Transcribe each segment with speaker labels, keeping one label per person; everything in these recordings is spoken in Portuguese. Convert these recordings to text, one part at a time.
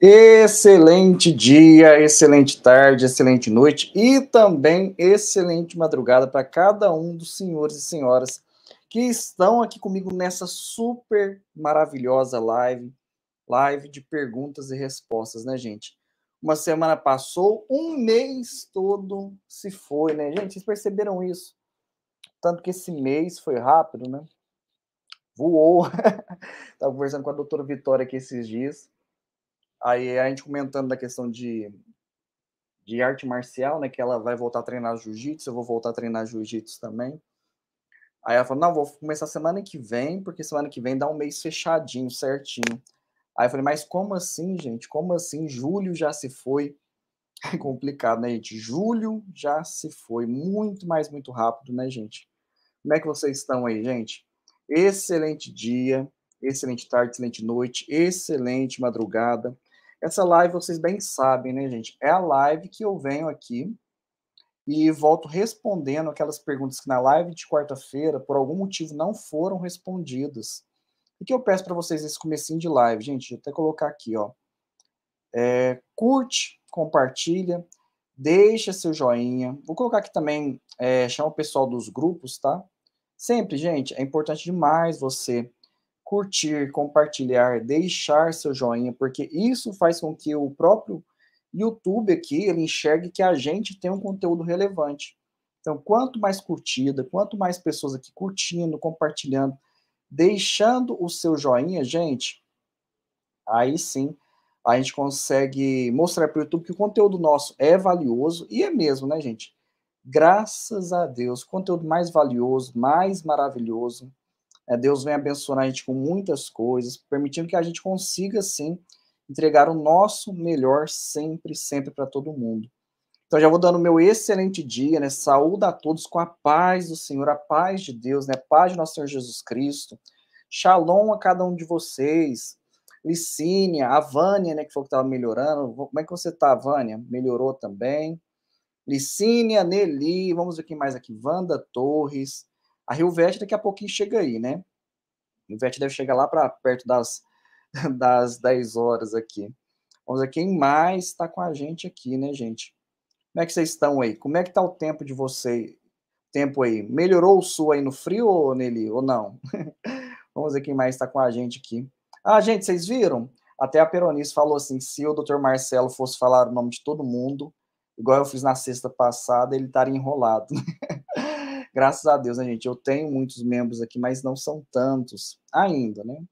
Speaker 1: Excelente dia, excelente tarde, excelente noite e também excelente madrugada para cada um dos senhores e senhoras que estão aqui comigo nessa super maravilhosa live, live de perguntas e respostas, né, gente? Uma semana passou, um mês todo se foi, né, gente? Vocês perceberam isso? Tanto que esse mês foi rápido, né? Voou. Estava conversando com a doutora Vitória aqui esses dias Aí a gente comentando da questão de, de arte marcial, né? Que ela vai voltar a treinar jiu-jitsu, eu vou voltar a treinar jiu-jitsu também. Aí ela falou, não, vou começar semana que vem, porque semana que vem dá um mês fechadinho, certinho. Aí eu falei, mas como assim, gente? Como assim? Julho já se foi. É complicado, né, gente? Julho já se foi. Muito mais, muito rápido, né, gente? Como é que vocês estão aí, gente? Excelente dia, excelente tarde, excelente noite, excelente madrugada. Essa live, vocês bem sabem, né, gente? É a live que eu venho aqui e volto respondendo aquelas perguntas que na live de quarta-feira, por algum motivo, não foram respondidas. E que eu peço para vocês esse comecinho de live, gente, Vou até colocar aqui, ó. É, curte, compartilha, deixa seu joinha. Vou colocar aqui também, é, chama o pessoal dos grupos, tá? Sempre, gente, é importante demais você curtir, compartilhar, deixar seu joinha, porque isso faz com que o próprio YouTube aqui ele enxergue que a gente tem um conteúdo relevante. Então, quanto mais curtida, quanto mais pessoas aqui curtindo, compartilhando, deixando o seu joinha, gente, aí sim a gente consegue mostrar para o YouTube que o conteúdo nosso é valioso e é mesmo, né, gente? Graças a Deus, conteúdo mais valioso, mais maravilhoso, é, Deus vem abençoando a gente com muitas coisas, permitindo que a gente consiga, sim, entregar o nosso melhor sempre, sempre para todo mundo. Então, já vou dando meu excelente dia, né? Saúde a todos com a paz do Senhor, a paz de Deus, né? Paz de nosso Senhor Jesus Cristo. Shalom a cada um de vocês. Licínia, a Vânia, né? Que falou que estava melhorando. Como é que você está, Vânia? Melhorou também. Licínia, Nelly, vamos ver quem mais aqui. Wanda Torres. A Rio Verde daqui a pouquinho chega aí, né? A Rio Verde deve chegar lá para perto das, das 10 horas aqui. Vamos ver quem mais está com a gente aqui, né, gente? Como é que vocês estão aí? Como é que está o tempo de vocês? Tempo aí. Melhorou o sul aí no frio, Nelly, ou não? Vamos ver quem mais está com a gente aqui. Ah, gente, vocês viram? Até a Peronice falou assim: se o doutor Marcelo fosse falar o nome de todo mundo, igual eu fiz na sexta passada, ele estaria enrolado. Graças a Deus, né, gente? Eu tenho muitos membros aqui, mas não são tantos ainda, né?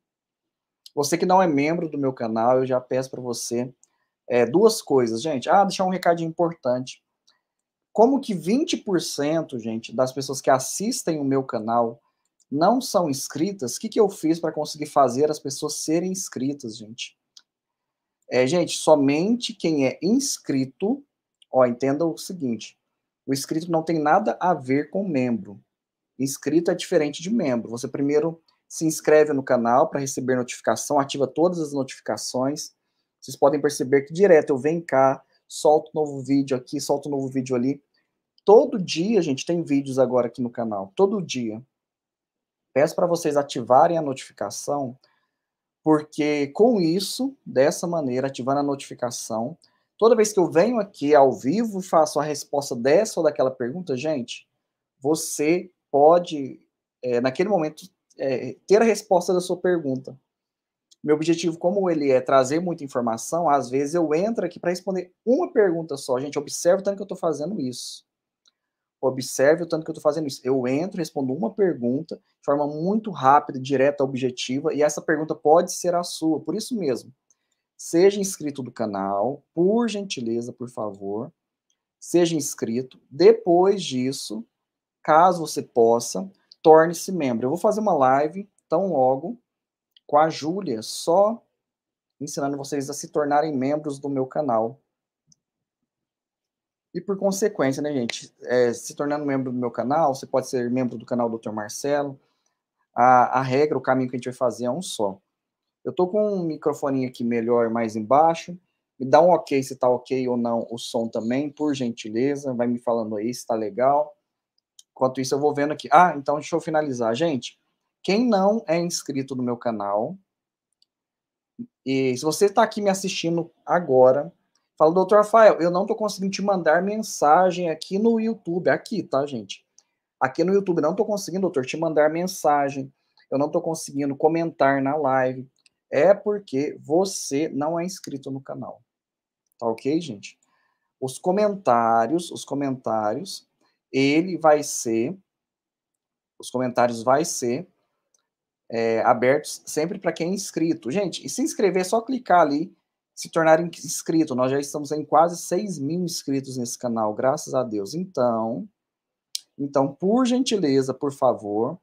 Speaker 1: Você que não é membro do meu canal, eu já peço para você é, duas coisas, gente. Ah, deixar um recadinho importante. Como que 20%, gente, das pessoas que assistem o meu canal não são inscritas, o que, que eu fiz para conseguir fazer as pessoas serem inscritas, gente? É, gente, somente quem é inscrito, ó, entenda o seguinte, o inscrito não tem nada a ver com membro. Inscrito é diferente de membro. Você primeiro se inscreve no canal para receber notificação, ativa todas as notificações. Vocês podem perceber que direto eu venho cá, solto novo vídeo aqui, solto novo vídeo ali. Todo dia, gente, tem vídeos agora aqui no canal, todo dia. Peço para vocês ativarem a notificação, porque com isso, dessa maneira, ativando a notificação, Toda vez que eu venho aqui ao vivo e faço a resposta dessa ou daquela pergunta, gente, você pode, é, naquele momento, é, ter a resposta da sua pergunta. Meu objetivo, como ele é trazer muita informação, às vezes eu entro aqui para responder uma pergunta só. Gente, observe o tanto que eu estou fazendo isso. Observe o tanto que eu estou fazendo isso. Eu entro, respondo uma pergunta de forma muito rápida, direta, objetiva, e essa pergunta pode ser a sua. Por isso mesmo, Seja inscrito do canal, por gentileza, por favor. Seja inscrito. Depois disso, caso você possa, torne-se membro. Eu vou fazer uma live tão logo com a Júlia, só ensinando vocês a se tornarem membros do meu canal. E por consequência, né, gente? É, se tornando membro do meu canal, você pode ser membro do canal do Dr. Marcelo. A, a regra, o caminho que a gente vai fazer é um só. Eu estou com um microfone aqui melhor mais embaixo. Me dá um ok se está ok ou não o som também, por gentileza. Vai me falando aí se está legal. Enquanto isso, eu vou vendo aqui. Ah, então deixa eu finalizar. Gente, quem não é inscrito no meu canal, e se você está aqui me assistindo agora, fala, doutor Rafael, eu não estou conseguindo te mandar mensagem aqui no YouTube. Aqui, tá, gente? Aqui no YouTube não estou conseguindo, doutor, te mandar mensagem. Eu não estou conseguindo comentar na live é porque você não é inscrito no canal. Tá ok, gente? Os comentários, os comentários, ele vai ser, os comentários vai ser é, abertos sempre para quem é inscrito. Gente, e se inscrever é só clicar ali, se tornar inscrito. Nós já estamos em quase 6 mil inscritos nesse canal, graças a Deus. Então, então, por gentileza, por favor,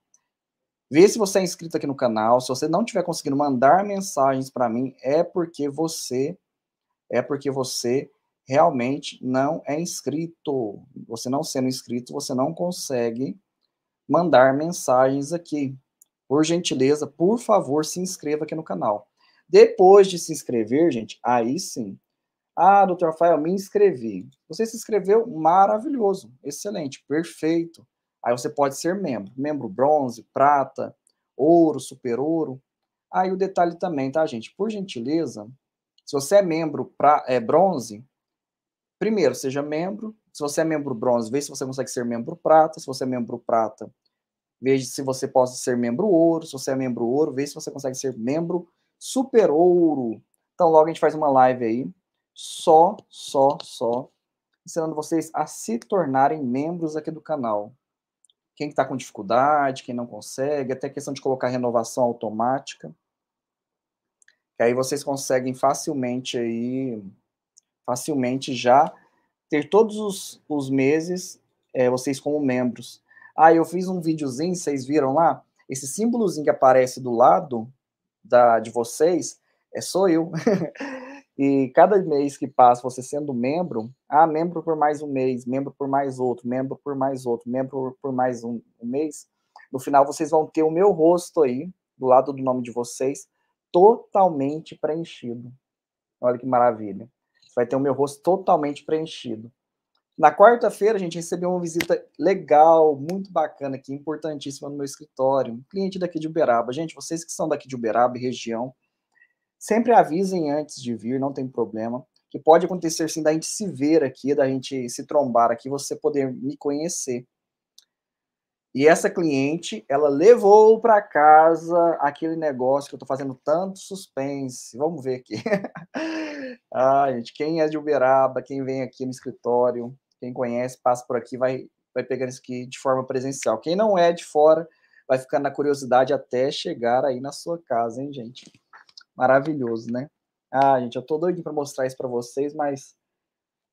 Speaker 1: Vê se você é inscrito aqui no canal. Se você não estiver conseguindo mandar mensagens para mim, é porque você é porque você realmente não é inscrito. Você não sendo inscrito, você não consegue mandar mensagens aqui. Por gentileza, por favor, se inscreva aqui no canal. Depois de se inscrever, gente, aí sim. Ah, doutor Rafael, me inscrevi. Você se inscreveu? Maravilhoso, excelente, perfeito. Aí você pode ser membro, membro bronze, prata, ouro, super ouro. Aí o detalhe também, tá, gente? Por gentileza, se você é membro pra, é, bronze, primeiro, seja membro. Se você é membro bronze, veja se você consegue ser membro prata. Se você é membro prata, veja se você pode ser membro ouro. Se você é membro ouro, veja se você consegue ser membro super ouro. Então, logo a gente faz uma live aí, só, só, só, ensinando vocês a se tornarem membros aqui do canal quem está com dificuldade, quem não consegue, até questão de colocar renovação automática. E aí vocês conseguem facilmente aí, facilmente já ter todos os, os meses é, vocês como membros. Ah, eu fiz um videozinho, vocês viram lá? Esse símbolozinho que aparece do lado da, de vocês é sou eu. E cada mês que passa, você sendo membro, ah, membro por mais um mês, membro por mais outro, membro por mais outro, membro por mais um, um mês, no final vocês vão ter o meu rosto aí, do lado do nome de vocês, totalmente preenchido. Olha que maravilha. Você vai ter o meu rosto totalmente preenchido. Na quarta-feira, a gente recebeu uma visita legal, muito bacana aqui, importantíssima no meu escritório. Um cliente daqui de Uberaba. Gente, vocês que são daqui de Uberaba e região, Sempre avisem antes de vir, não tem problema. Que pode acontecer sim da gente se ver aqui, da gente se trombar aqui, você poder me conhecer. E essa cliente, ela levou para casa aquele negócio que eu estou fazendo tanto suspense. Vamos ver aqui. ah, gente, quem é de Uberaba, quem vem aqui no escritório, quem conhece, passa por aqui, vai, vai pegando isso aqui de forma presencial. Quem não é de fora, vai ficar na curiosidade até chegar aí na sua casa, hein, gente? maravilhoso, né? Ah, gente, eu tô doido para mostrar isso para vocês, mas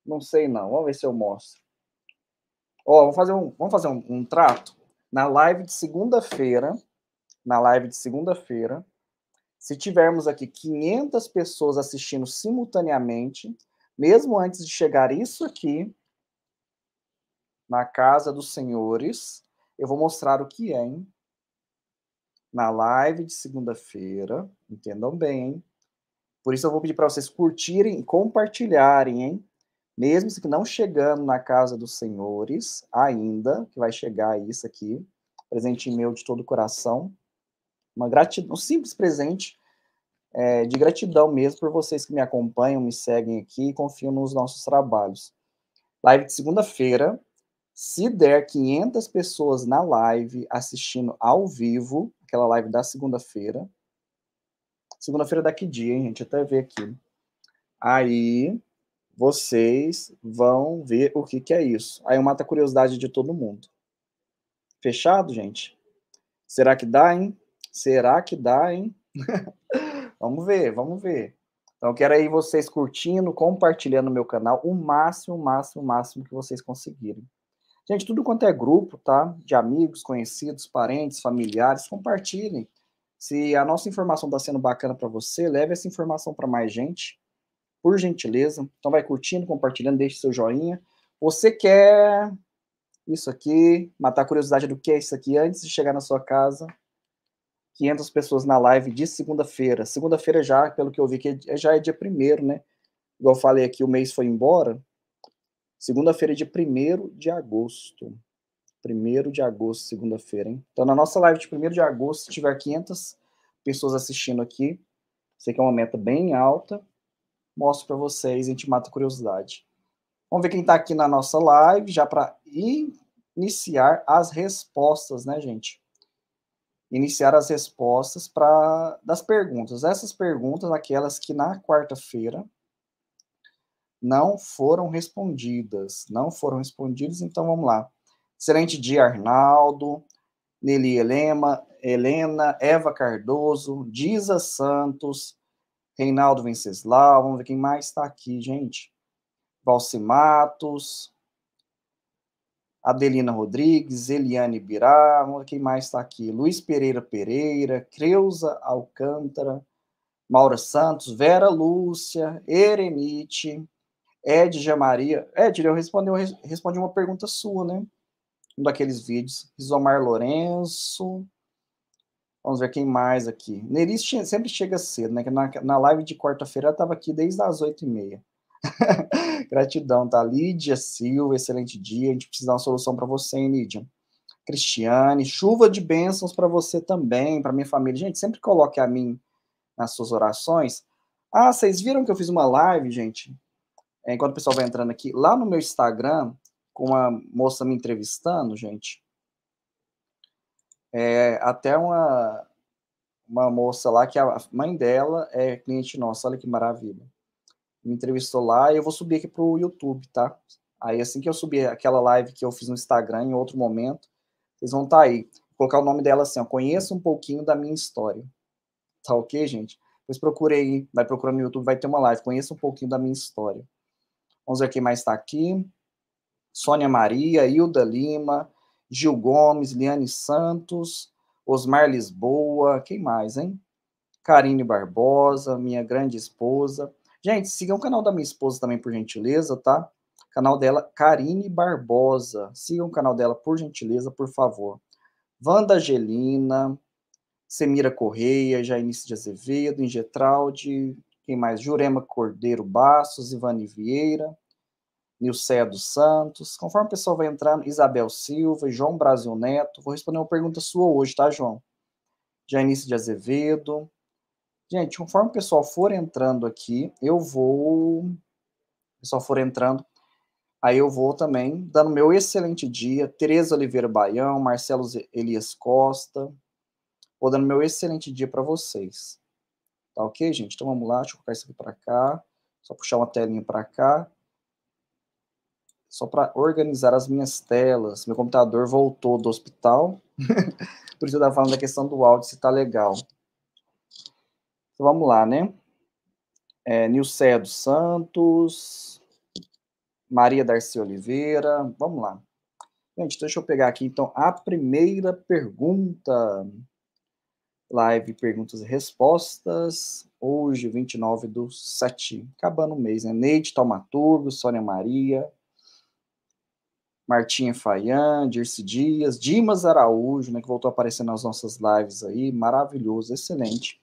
Speaker 1: não sei não. Vamos ver se eu mostro. Ó, vamos fazer um, vamos fazer um, um trato na live de segunda-feira, na live de segunda-feira, se tivermos aqui 500 pessoas assistindo simultaneamente, mesmo antes de chegar isso aqui na casa dos senhores, eu vou mostrar o que é, hein? na live de segunda-feira. Entendam bem, hein? Por isso eu vou pedir para vocês curtirem e compartilharem, hein? Mesmo que não chegando na casa dos senhores ainda, que vai chegar isso aqui, presente meu de todo o coração. Uma gratidão, um simples presente é, de gratidão mesmo por vocês que me acompanham, me seguem aqui e confiam nos nossos trabalhos. Live de segunda-feira. Se der 500 pessoas na live assistindo ao vivo, aquela live da segunda-feira. Segunda-feira daqui dia, hein, gente? Até ver aqui. Aí vocês vão ver o que, que é isso. Aí eu mato a curiosidade de todo mundo. Fechado, gente? Será que dá, hein? Será que dá, hein? vamos ver, vamos ver. Então, quero aí vocês curtindo, compartilhando o meu canal o máximo, o máximo, o máximo que vocês conseguirem. Gente, tudo quanto é grupo, tá? De amigos, conhecidos, parentes, familiares, compartilhem. Se a nossa informação está sendo bacana para você, leve essa informação para mais gente, por gentileza. Então vai curtindo, compartilhando, deixe seu joinha. Você quer isso aqui, matar a curiosidade do que é isso aqui antes de chegar na sua casa? 500 pessoas na live de segunda-feira. Segunda-feira já, pelo que eu vi, que é, já é dia primeiro, né? Igual eu falei aqui, o mês foi embora. Segunda-feira, é de 1 de agosto. 1 de agosto, segunda-feira, hein? Então, na nossa live de 1 de agosto, se tiver 500 pessoas assistindo aqui, sei que é uma meta bem alta, mostro para vocês, a gente mata curiosidade. Vamos ver quem está aqui na nossa live, já para iniciar as respostas, né, gente? Iniciar as respostas para das perguntas. Essas perguntas, aquelas que na quarta-feira não foram respondidas. Não foram respondidas, então vamos lá. Excelente dia, Arnaldo, Nelly Helena, Helena, Eva Cardoso, Disa Santos, Reinaldo Venceslau, vamos ver quem mais está aqui, gente. Valci Matos, Adelina Rodrigues, Eliane Birá, vamos ver quem mais está aqui. Luiz Pereira Pereira, Creuza Alcântara, Maura Santos, Vera Lúcia, Eremite, é Edja Maria. Edja, é, eu respondi, eu respondi uma pergunta sua, né? Um daqueles vídeos. Isomar Lourenço. Vamos ver quem mais aqui. Neris sempre chega cedo, né? Na, na live de quarta-feira eu estava aqui desde as oito e meia. Gratidão, tá? Lídia Silva, excelente dia. A gente precisa dar uma solução para você, hein, Lídia? Cristiane, chuva de bênçãos para você também, para minha família. Gente, sempre coloque a mim nas suas orações. Ah, vocês viram que eu fiz uma live, gente? É, enquanto o pessoal vai entrando aqui, lá no meu Instagram, com uma moça me entrevistando, gente, é, até uma, uma moça lá, que a mãe dela é cliente nossa, olha que maravilha. Me entrevistou lá e eu vou subir aqui pro YouTube, tá? Aí assim que eu subir aquela live que eu fiz no Instagram em outro momento, vocês vão estar tá aí. Vou colocar o nome dela assim, ó, conheça um pouquinho da minha história. Tá ok, gente? Pois aí vai procurar no YouTube, vai ter uma live, conheça um pouquinho da minha história. Vamos ver quem mais está aqui. Sônia Maria, Hilda Lima, Gil Gomes, Liane Santos, Osmar Lisboa, quem mais, hein? Karine Barbosa, minha grande esposa. Gente, sigam o canal da minha esposa também, por gentileza, tá? Canal dela, Karine Barbosa. Sigam o canal dela, por gentileza, por favor. Wanda Angelina, Semira Correia, Jainice de Azevedo, Ingetraldi, quem mais? Jurema Cordeiro Bastos, Ivani Vieira, Nilceia dos Santos. Conforme o pessoal vai entrando, Isabel Silva, João Brasil Neto. Vou responder uma pergunta sua hoje, tá, João? Janice de Azevedo. Gente, conforme o pessoal for entrando aqui, eu vou. O pessoal for entrando, aí eu vou também dando meu excelente dia. Tereza Oliveira Baião, Marcelo Elias Costa. Vou dando meu excelente dia para vocês. Tá ok, gente? Então vamos lá, deixa eu colocar isso aqui para cá. Só puxar uma telinha para cá. Só para organizar as minhas telas. Meu computador voltou do hospital. Por isso eu estava falando da questão do áudio, se está legal. Então vamos lá, né? É, Nilceia dos Santos. Maria Darcy Oliveira. Vamos lá. Gente, então, deixa eu pegar aqui, então, a primeira pergunta live perguntas e respostas, hoje, 29 do 7, acabando o mês, né? Neide Taumaturgo, Sônia Maria, Martinha Faian, Dirce Dias, Dimas Araújo, né, que voltou a aparecer nas nossas lives aí, maravilhoso, excelente.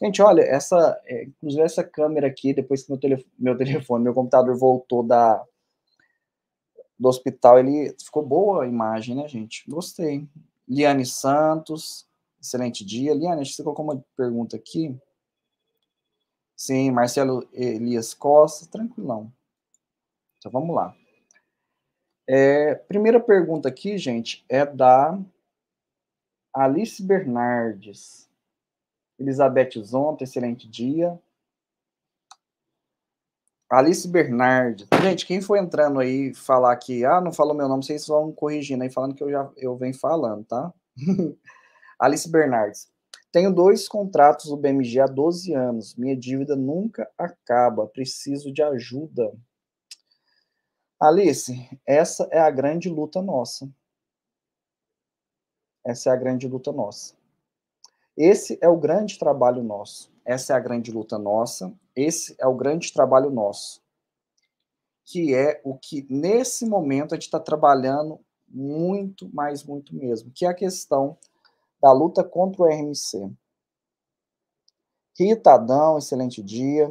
Speaker 1: Gente, olha, essa, é, inclusive essa câmera aqui, depois que meu, telefone, meu, telefone, meu computador voltou da do hospital, ele ficou boa a imagem, né, gente? Gostei. Liane Santos, Excelente dia. Liane, acho que você colocou uma pergunta aqui. Sim, Marcelo Elias Costa, tranquilão. Então vamos lá. É, primeira pergunta aqui, gente, é da Alice Bernardes. Elizabeth Zonta, excelente dia. Alice Bernardes. Gente, quem for entrando aí falar que, ah, não falou meu nome, vocês vão corrigindo aí, falando que eu já eu venho falando, tá? Alice Bernardes. Tenho dois contratos do BMG há 12 anos. Minha dívida nunca acaba. Preciso de ajuda. Alice, essa é a grande luta nossa. Essa é a grande luta nossa. Esse é o grande trabalho nosso. Essa é a grande luta nossa. Esse é o grande trabalho nosso. Que é o que, nesse momento, a gente está trabalhando muito, mais muito mesmo. Que é a questão da luta contra o RMC. Rita Adão, excelente dia.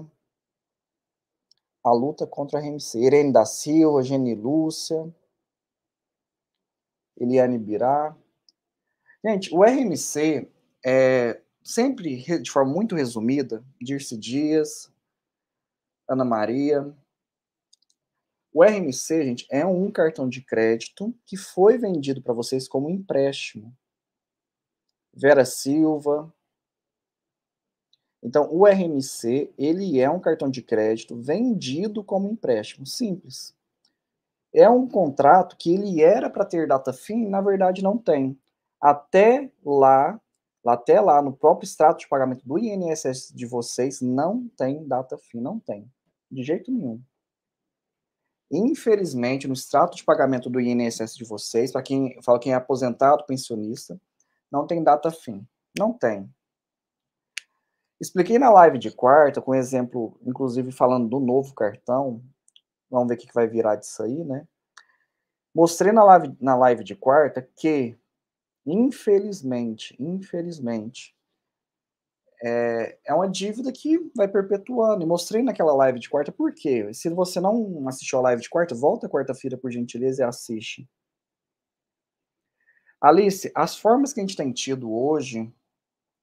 Speaker 1: A luta contra o RMC. Irene da Silva, Geni Lúcia, Eliane Birá. Gente, o RMC é sempre, de forma muito resumida, Dirce Dias, Ana Maria, o RMC, gente, é um cartão de crédito que foi vendido para vocês como empréstimo. Vera Silva. Então, o RMC, ele é um cartão de crédito vendido como empréstimo, simples. É um contrato que ele era para ter data fim, na verdade não tem. Até lá, até lá no próprio extrato de pagamento do INSS de vocês não tem data fim, não tem. De jeito nenhum. Infelizmente, no extrato de pagamento do INSS de vocês, para quem fala quem é aposentado, pensionista, não tem data fim. Não tem. Expliquei na live de quarta, com exemplo, inclusive falando do novo cartão. Vamos ver o que vai virar disso aí, né? Mostrei na live, na live de quarta que, infelizmente, infelizmente, é, é uma dívida que vai perpetuando. E mostrei naquela live de quarta por quê. Se você não assistiu a live de quarta, volta quarta-feira, por gentileza, e assiste. Alice, as formas que a gente tem tido hoje,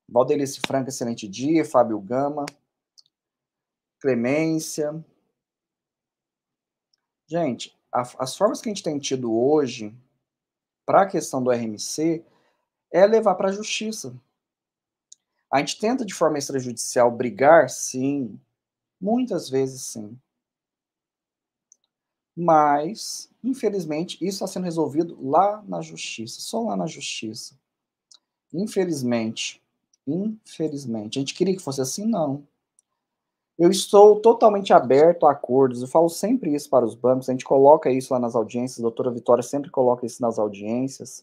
Speaker 1: Valdelice Franca, excelente dia, Fábio Gama, Clemência. Gente, a, as formas que a gente tem tido hoje para a questão do RMC é levar para a justiça. A gente tenta de forma extrajudicial brigar? Sim. Muitas vezes sim. Mas, infelizmente, isso está sendo resolvido lá na justiça, só lá na justiça. Infelizmente, infelizmente. A gente queria que fosse assim, não. Eu estou totalmente aberto a acordos, eu falo sempre isso para os bancos, a gente coloca isso lá nas audiências, a doutora Vitória sempre coloca isso nas audiências.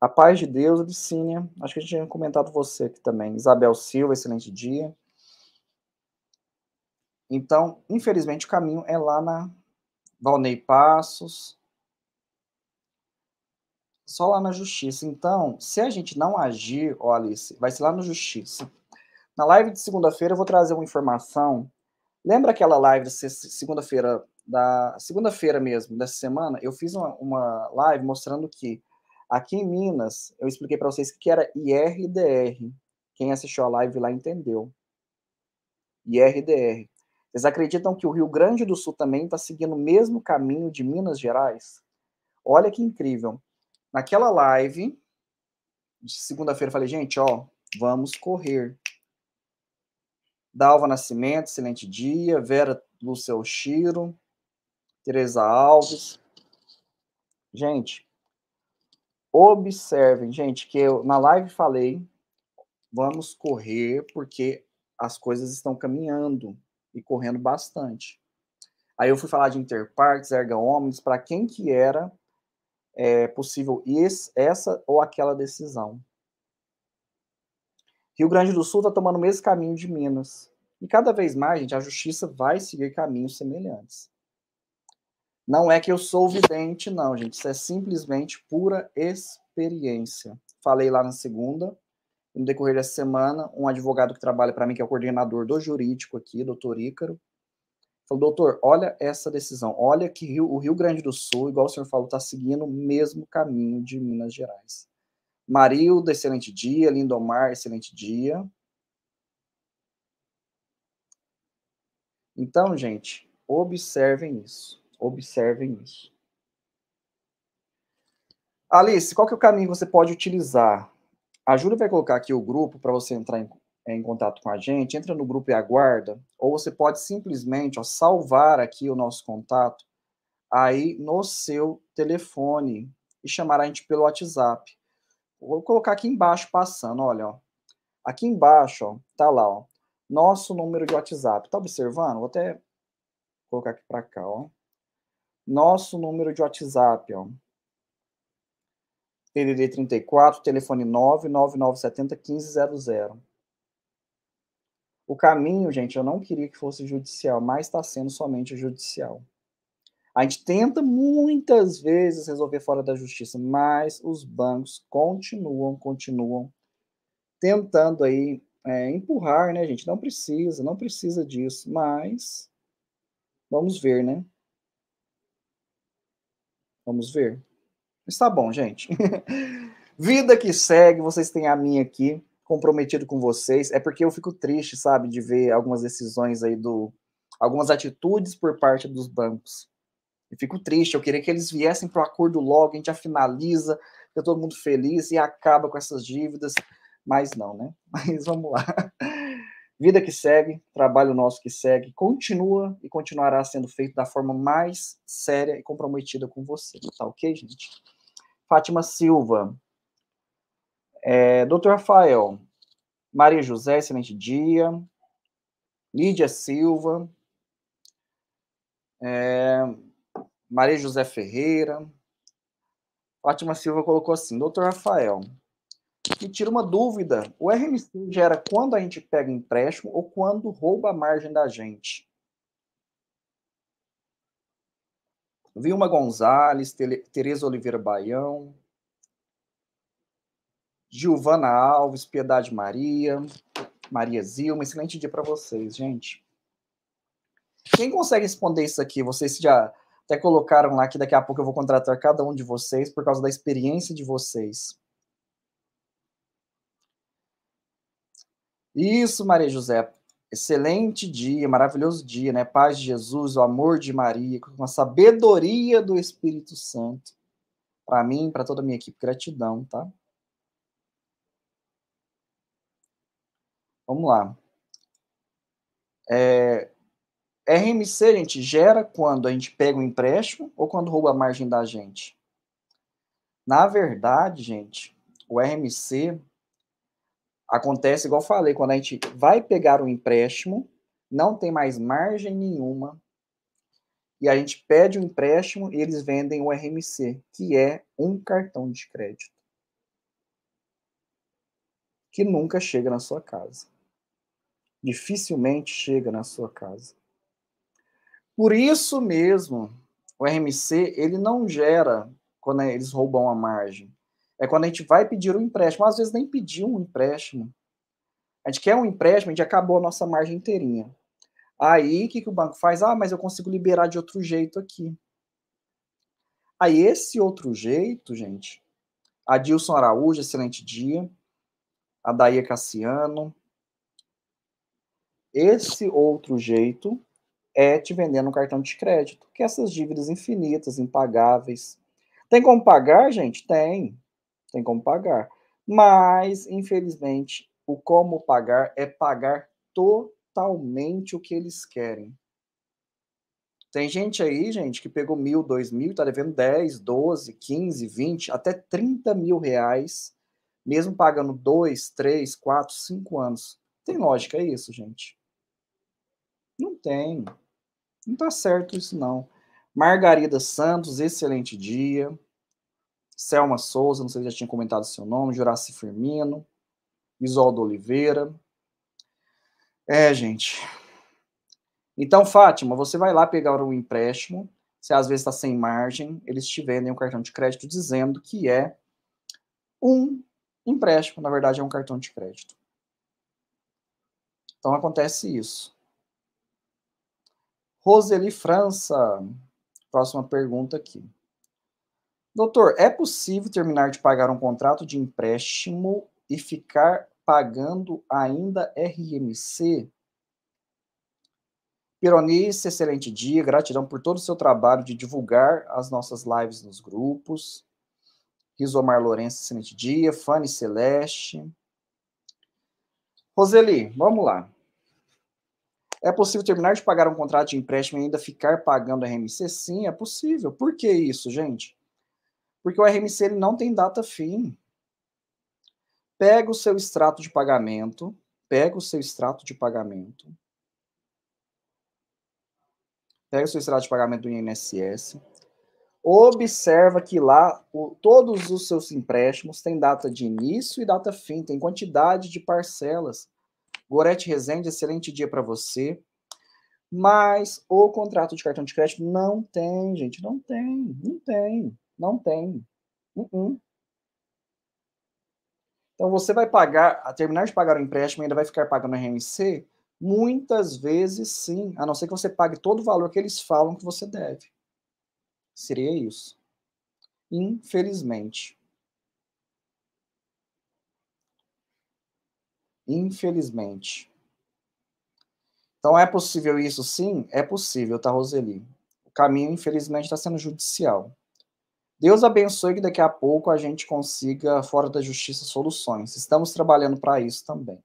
Speaker 1: A paz de Deus, Licínia, acho que a gente tinha comentado você aqui também. Isabel Silva, excelente dia. Então, infelizmente, o caminho é lá na Valnei Passos, só lá na justiça. Então, se a gente não agir, ó Alice, vai ser lá na justiça. Na live de segunda-feira eu vou trazer uma informação. Lembra aquela live de segunda-feira da segunda-feira mesmo dessa semana? Eu fiz uma, uma, live mostrando que aqui em Minas eu expliquei para vocês que era IRDR. Quem assistiu a live lá entendeu. IRDR. Eles acreditam que o Rio Grande do Sul também está seguindo o mesmo caminho de Minas Gerais? Olha que incrível. Naquela live de segunda-feira, falei, gente, ó, vamos correr. Dalva Nascimento, excelente dia. Vera Lúcia Oshiro, Tereza Alves. Gente, observem, gente, que eu na live falei, vamos correr porque as coisas estão caminhando e correndo bastante. Aí eu fui falar de Interparks, Erga omnes, para quem que era é, possível esse, essa ou aquela decisão. Rio Grande do Sul está tomando o mesmo caminho de Minas. E cada vez mais, gente, a justiça vai seguir caminhos semelhantes. Não é que eu sou vidente, não, gente. Isso é simplesmente pura experiência. Falei lá na segunda no decorrer dessa semana, um advogado que trabalha para mim, que é o coordenador do jurídico aqui, doutor Ícaro, falou, doutor, olha essa decisão, olha que Rio, o Rio Grande do Sul, igual o senhor falou, está seguindo o mesmo caminho de Minas Gerais. Marilda, excelente dia, Lindomar, excelente dia. Então, gente, observem isso, observem isso. Alice, qual que é o caminho que você pode utilizar a Júlia vai colocar aqui o grupo para você entrar em, é, em, contato com a gente. Entra no grupo e aguarda. Ou você pode simplesmente ó, salvar aqui o nosso contato aí no seu telefone e chamar a gente pelo WhatsApp. Vou colocar aqui embaixo passando, olha, ó. Aqui embaixo, ó, tá lá, ó. Nosso número de WhatsApp. Tá observando? Vou até colocar aqui para cá, ó. Nosso número de WhatsApp, ó. DDD 34, telefone 99970 1500. O caminho, gente, eu não queria que fosse judicial, mas está sendo somente judicial. A gente tenta muitas vezes resolver fora da justiça, mas os bancos continuam, continuam tentando aí é, empurrar, né, gente? Não precisa, não precisa disso, mas vamos ver, né? Vamos ver. Está bom, gente. Vida que segue, vocês têm a minha aqui, comprometido com vocês. É porque eu fico triste, sabe, de ver algumas decisões aí do. algumas atitudes por parte dos bancos. E fico triste, eu queria que eles viessem para o acordo logo, a gente já finaliza, fica todo mundo feliz e acaba com essas dívidas. Mas não, né? Mas vamos lá. Vida que segue, trabalho nosso que segue, continua e continuará sendo feito da forma mais séria e comprometida com você. Tá ok, gente? Fátima Silva. É, Dr. Rafael. Maria José, excelente dia. Lídia Silva. É, Maria José Ferreira. Fátima Silva colocou assim: Doutor Rafael, me tira uma dúvida. O RMC gera quando a gente pega empréstimo ou quando rouba a margem da gente? Vilma Gonzalez, Tereza Oliveira Baião, Gilvana Alves, Piedade Maria, Maria Zilma. Excelente dia para vocês, gente. Quem consegue responder isso aqui? Vocês já até colocaram lá que daqui a pouco eu vou contratar cada um de vocês por causa da experiência de vocês. Isso, Maria José. Excelente dia, maravilhoso dia, né? Paz de Jesus, o amor de Maria, com a sabedoria do Espírito Santo. Para mim, para toda a minha equipe, gratidão, tá? Vamos lá. É, RMC, gente, gera quando a gente pega um empréstimo ou quando rouba a margem da gente? Na verdade, gente, o RMC Acontece, igual falei, quando a gente vai pegar um empréstimo, não tem mais margem nenhuma, e a gente pede um empréstimo e eles vendem o RMC, que é um cartão de crédito. Que nunca chega na sua casa. Dificilmente chega na sua casa. Por isso mesmo, o RMC, ele não gera, quando é, eles roubam a margem, é quando a gente vai pedir um empréstimo. Às vezes nem pediu um empréstimo. A gente quer um empréstimo, a gente acabou a nossa margem inteirinha. Aí, o que, que o banco faz? Ah, mas eu consigo liberar de outro jeito aqui. Aí, esse outro jeito, gente, a Dilson Araújo, excelente dia. A Daia Cassiano. Esse outro jeito é te vendendo um cartão de crédito, que essas dívidas infinitas, impagáveis. Tem como pagar, gente? Tem tem como pagar. Mas, infelizmente, o como pagar é pagar totalmente o que eles querem. Tem gente aí, gente, que pegou mil, dois mil, tá devendo 10, 12, 15, 20, até 30 mil reais, mesmo pagando dois, três, quatro, cinco anos. Tem lógica isso, gente? Não tem. Não tá certo isso, não. Margarida Santos, excelente dia. Selma Souza, não sei se já tinha comentado seu nome, Juraci Firmino, Isoldo Oliveira. É, gente. Então, Fátima, você vai lá pegar um empréstimo, se às vezes está sem margem, eles te vendem um cartão de crédito dizendo que é um empréstimo, na verdade é um cartão de crédito. Então acontece isso. Roseli França, próxima pergunta aqui. Doutor, é possível terminar de pagar um contrato de empréstimo e ficar pagando ainda RMC? Pironice, excelente dia. Gratidão por todo o seu trabalho de divulgar as nossas lives nos grupos. Rizomar Lourenço, excelente dia. Fanny Celeste. Roseli, vamos lá. É possível terminar de pagar um contrato de empréstimo e ainda ficar pagando RMC? Sim, é possível. Por que isso, gente? porque o RMC ele não tem data fim. Pega o seu extrato de pagamento, pega o seu extrato de pagamento, pega o seu extrato de pagamento do INSS, observa que lá o, todos os seus empréstimos têm data de início e data fim, tem quantidade de parcelas. Gorete Rezende, excelente dia para você. Mas o contrato de cartão de crédito não tem, gente, não tem, não tem. Não tem. Uh -uh. Então você vai pagar, a terminar de pagar o empréstimo, ainda vai ficar pagando RMC? Muitas vezes sim, a não ser que você pague todo o valor que eles falam que você deve. Seria isso. Infelizmente. Infelizmente. Então é possível isso sim? É possível, tá, Roseli? O caminho, infelizmente, está sendo judicial. Deus abençoe que daqui a pouco a gente consiga, fora da justiça, soluções. Estamos trabalhando para isso também.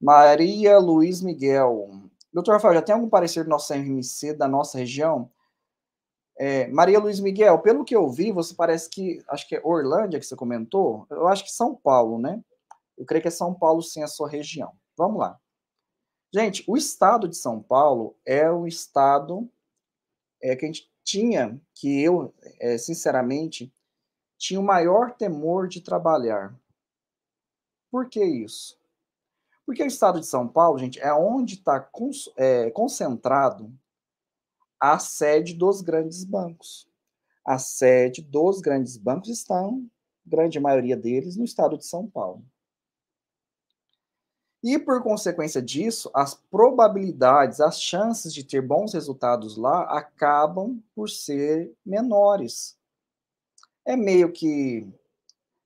Speaker 1: Maria Luiz Miguel. Doutor Rafael, já tem algum parecer do nosso MMC da nossa região? É, Maria Luiz Miguel, pelo que eu vi, você parece que, acho que é Orlândia que você comentou, eu acho que São Paulo, né? Eu creio que é São Paulo sim a sua região. Vamos lá. Gente, o estado de São Paulo é um estado é, que a gente tinha, que eu, é, sinceramente, tinha o maior temor de trabalhar. Por que isso? Porque o estado de São Paulo, gente, é onde está é, concentrado a sede dos grandes bancos. A sede dos grandes bancos estão, grande maioria deles, no estado de São Paulo. E por consequência disso, as probabilidades, as chances de ter bons resultados lá acabam por ser menores. É meio que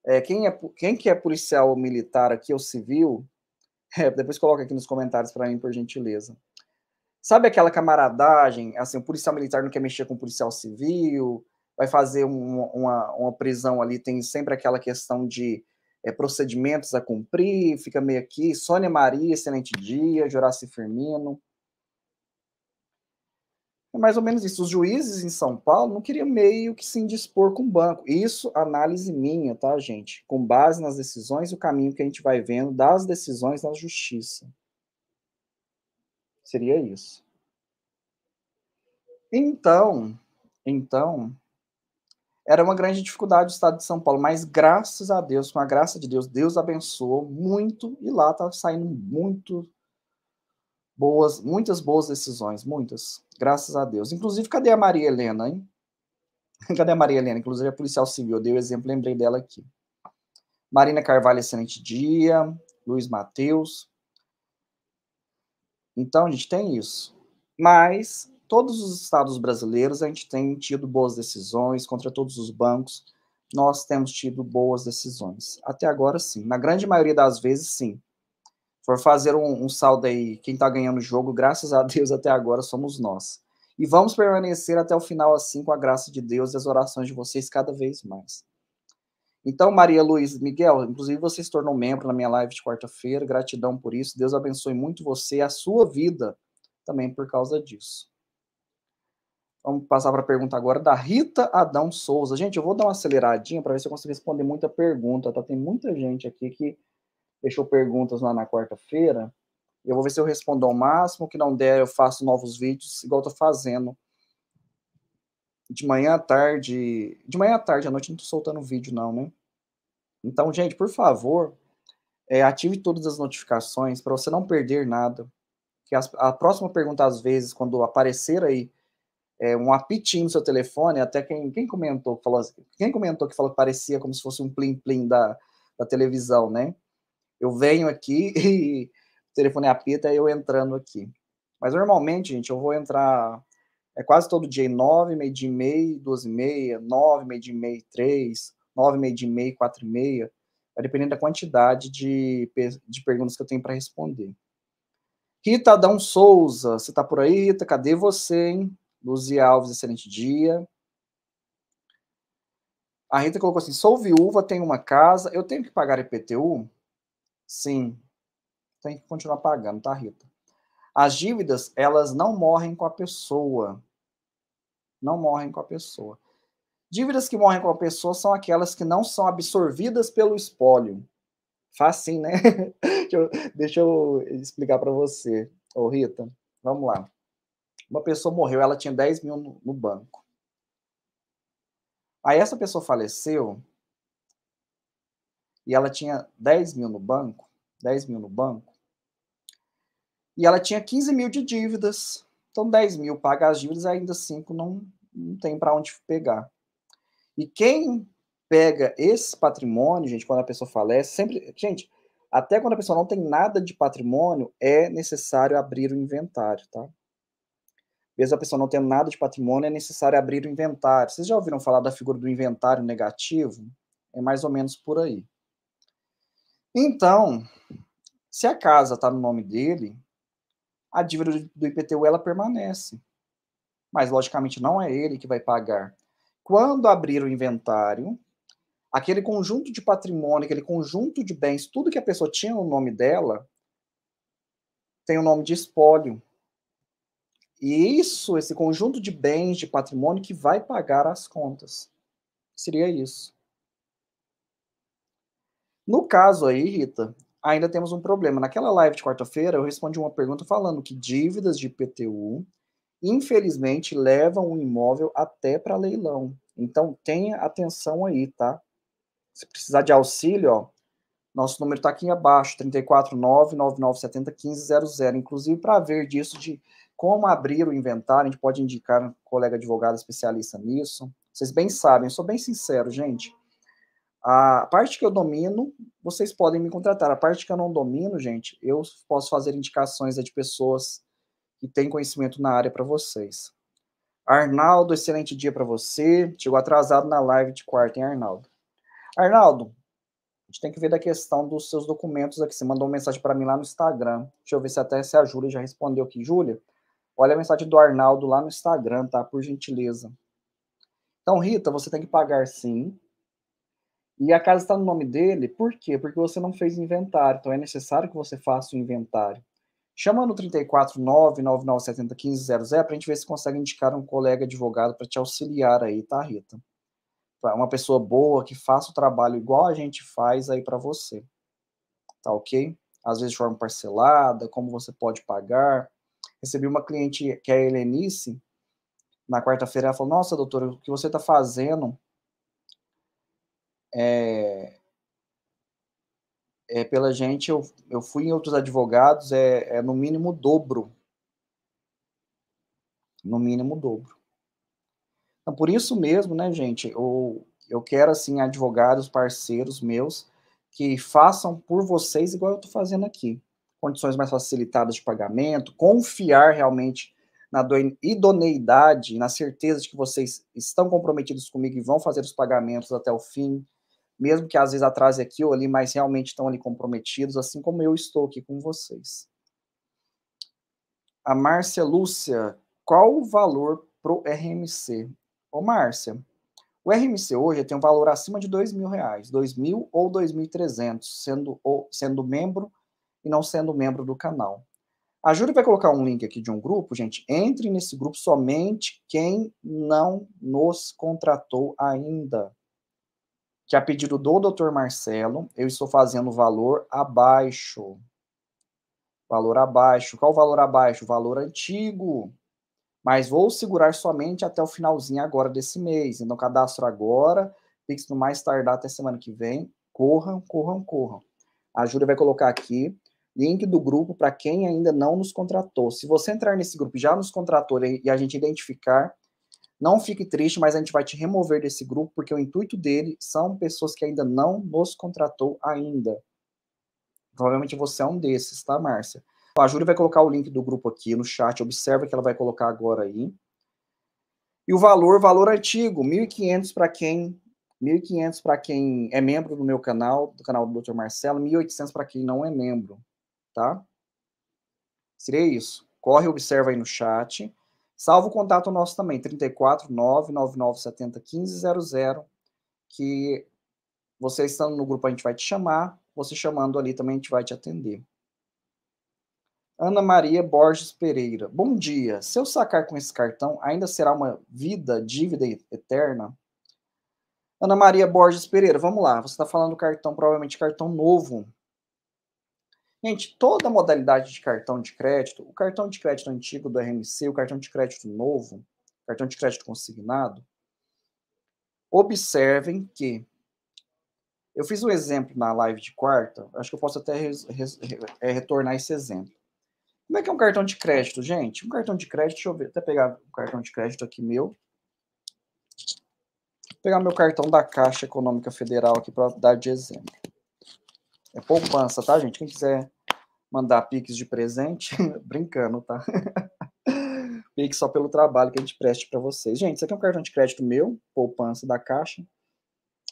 Speaker 1: é, quem, é, quem que é policial ou militar aqui ou civil, é, depois coloca aqui nos comentários para mim, por gentileza. Sabe aquela camaradagem, assim, o policial militar não quer mexer com o policial civil, vai fazer um, uma, uma prisão ali, tem sempre aquela questão de é, procedimentos a cumprir, fica meio aqui. Sônia Maria, excelente dia. Joraci Firmino. É mais ou menos isso. Os juízes em São Paulo não queriam meio que se indispor com o banco. Isso, análise minha, tá, gente? Com base nas decisões e o caminho que a gente vai vendo das decisões da justiça. Seria isso. Então, então, era uma grande dificuldade do estado de São Paulo, mas graças a Deus, com a graça de Deus, Deus abençoou muito e lá está saindo muito boas, muitas boas decisões, muitas, graças a Deus. Inclusive, cadê a Maria Helena, hein? Cadê a Maria Helena? Inclusive, a policial civil, eu dei o exemplo, lembrei dela aqui. Marina Carvalho, excelente dia. Luiz Matheus. Então, a gente tem isso. Mas todos os estados brasileiros a gente tem tido boas decisões contra todos os bancos. Nós temos tido boas decisões. Até agora, sim. Na grande maioria das vezes, sim. For fazer um, um saldo aí, quem está ganhando o jogo, graças a Deus, até agora somos nós. E vamos permanecer até o final assim, com a graça de Deus e as orações de vocês cada vez mais. Então, Maria Luiz Miguel, inclusive você se tornou membro na minha live de quarta-feira, gratidão por isso. Deus abençoe muito você e a sua vida também por causa disso. Vamos passar para a pergunta agora da Rita Adão Souza. Gente, eu vou dar uma aceleradinha para ver se eu consigo responder muita pergunta, tá? Tem muita gente aqui que deixou perguntas lá na quarta-feira. Eu vou ver se eu respondo ao máximo, que não der, eu faço novos vídeos, igual eu tô fazendo. De manhã à tarde. De manhã à tarde, à noite não tô soltando vídeo, não, né? Então, gente, por favor, é, ative todas as notificações para você não perder nada. Que as, a próxima pergunta, às vezes, quando aparecer aí é, um apitinho no seu telefone, até quem, quem comentou, falou, quem comentou que falou que parecia como se fosse um plim-plim da, da televisão, né? Eu venho aqui e o telefone apita eu entrando aqui. Mas normalmente, gente, eu vou entrar é quase todo dia, nove meio de meia, doze e meia, nove meio de meia, três nove meio de meia, quatro e meia, vai dependendo da quantidade de, de perguntas que eu tenho para responder. Rita Adão Souza, você está por aí, Rita? Cadê você, hein? Luzia Alves, excelente dia. A Rita colocou assim: sou viúva, tenho uma casa, eu tenho que pagar IPTU? Sim, tem que continuar pagando, tá, Rita? As dívidas, elas não morrem com a pessoa. Não morrem com a pessoa. Dívidas que morrem com a pessoa são aquelas que não são absorvidas pelo espólio. Facinho, né? deixa, eu, deixa eu explicar para você, ô Rita. Vamos lá. Uma pessoa morreu, ela tinha 10 mil no, no banco. Aí essa pessoa faleceu e ela tinha 10 mil no banco, 10 mil no banco, e ela tinha 15 mil de dívidas. Então 10 mil paga as dívidas, ainda 5 assim, não, não tem para onde pegar. E quem pega esse patrimônio, gente, quando a pessoa falece, sempre. Gente, até quando a pessoa não tem nada de patrimônio, é necessário abrir o inventário, tá? mesmo a pessoa não tendo nada de patrimônio, é necessário abrir o inventário. Vocês já ouviram falar da figura do inventário negativo? É mais ou menos por aí. Então, se a casa está no nome dele, a dívida do IPTU ela permanece. Mas, logicamente, não é ele que vai pagar. Quando abrir o inventário, aquele conjunto de patrimônio, aquele conjunto de bens, tudo que a pessoa tinha no nome dela, tem o nome de espólio, e isso, esse conjunto de bens, de patrimônio, que vai pagar as contas. Seria isso. No caso aí, Rita, ainda temos um problema. Naquela live de quarta-feira, eu respondi uma pergunta falando que dívidas de IPTU, infelizmente, levam o imóvel até para leilão. Então, tenha atenção aí, tá? Se precisar de auxílio, ó, nosso número está aqui abaixo, 34999701500, Inclusive, para ver disso de como abrir o inventário? A gente pode indicar um colega advogado especialista nisso. Vocês bem sabem, eu sou bem sincero, gente. A parte que eu domino, vocês podem me contratar. A parte que eu não domino, gente, eu posso fazer indicações de pessoas que têm conhecimento na área para vocês. Arnaldo, excelente dia para você. Chegou atrasado na live de quarta, hein, Arnaldo? Arnaldo, a gente tem que ver da questão dos seus documentos aqui. Você mandou uma mensagem para mim lá no Instagram. Deixa eu ver se até se a Júlia já respondeu aqui. Júlia, Olha a mensagem do Arnaldo lá no Instagram, tá? Por gentileza. Então, Rita, você tem que pagar sim. E a casa está no nome dele, por quê? Porque você não fez inventário. Então, é necessário que você faça o inventário. Chama no 349-9970-1500 para a gente ver se consegue indicar um colega advogado para te auxiliar aí, tá, Rita? Uma pessoa boa que faça o trabalho igual a gente faz aí para você. Tá ok? Às vezes de forma parcelada, como você pode pagar. Recebi uma cliente que é a Helenice, na quarta-feira, ela falou: Nossa, doutor o que você está fazendo é... é, pela gente, eu, eu fui em outros advogados, é, é no mínimo o dobro. No mínimo o dobro. Então, por isso mesmo, né, gente, eu, eu quero, assim, advogados, parceiros meus, que façam por vocês igual eu estou fazendo aqui condições mais facilitadas de pagamento, confiar realmente na idoneidade, na certeza de que vocês estão comprometidos comigo e vão fazer os pagamentos até o fim, mesmo que às vezes atrase aqui ou ali, mas realmente estão ali comprometidos, assim como eu estou aqui com vocês. A Márcia Lúcia, qual o valor pro RMC? Ô Márcia, o RMC hoje tem um valor acima de R$ 2.000, R$ 2.000 ou R$ 2.300, sendo, sendo membro e não sendo membro do canal. A Júlia vai colocar um link aqui de um grupo, gente. Entre nesse grupo somente quem não nos contratou ainda. Que a pedido do Dr. Marcelo, eu estou fazendo valor abaixo. Valor abaixo. Qual o valor abaixo? Valor antigo. Mas vou segurar somente até o finalzinho agora desse mês. Então, cadastro agora, Pix no mais tardar até semana que vem. Corram, corram, corram. A Júlia vai colocar aqui link do grupo para quem ainda não nos contratou. Se você entrar nesse grupo e já nos contratou e a gente identificar, não fique triste, mas a gente vai te remover desse grupo, porque o intuito dele são pessoas que ainda não nos contratou ainda. Provavelmente você é um desses, tá, Márcia? A Júlia vai colocar o link do grupo aqui no chat, observa que ela vai colocar agora aí. E o valor, valor antigo, 1.500 para quem 1.500 para quem é membro do meu canal, do canal do Dr. Marcelo, 1.800 para quem não é membro tá? Seria isso. Corre, observa aí no chat. Salva o contato nosso também, 34 99970 1500, que você estando no grupo a gente vai te chamar, você chamando ali também a gente vai te atender. Ana Maria Borges Pereira. Bom dia. Se eu sacar com esse cartão, ainda será uma vida, dívida eterna? Ana Maria Borges Pereira, vamos lá. Você está falando do cartão, provavelmente cartão novo, Gente, toda modalidade de cartão de crédito, o cartão de crédito antigo do RMC, o cartão de crédito novo, cartão de crédito consignado, observem que eu fiz um exemplo na live de quarta, acho que eu posso até re, é, retornar esse exemplo. Como é que é um cartão de crédito, gente? Um cartão de crédito, deixa eu ver, até pegar um cartão de crédito aqui meu. Vou pegar meu cartão da Caixa Econômica Federal aqui para dar de exemplo. É poupança, tá, gente? Quem quiser mandar Pix de presente. Brincando, tá? Pix só pelo trabalho que a gente preste para vocês. Gente, isso aqui é um cartão de crédito meu, poupança da Caixa.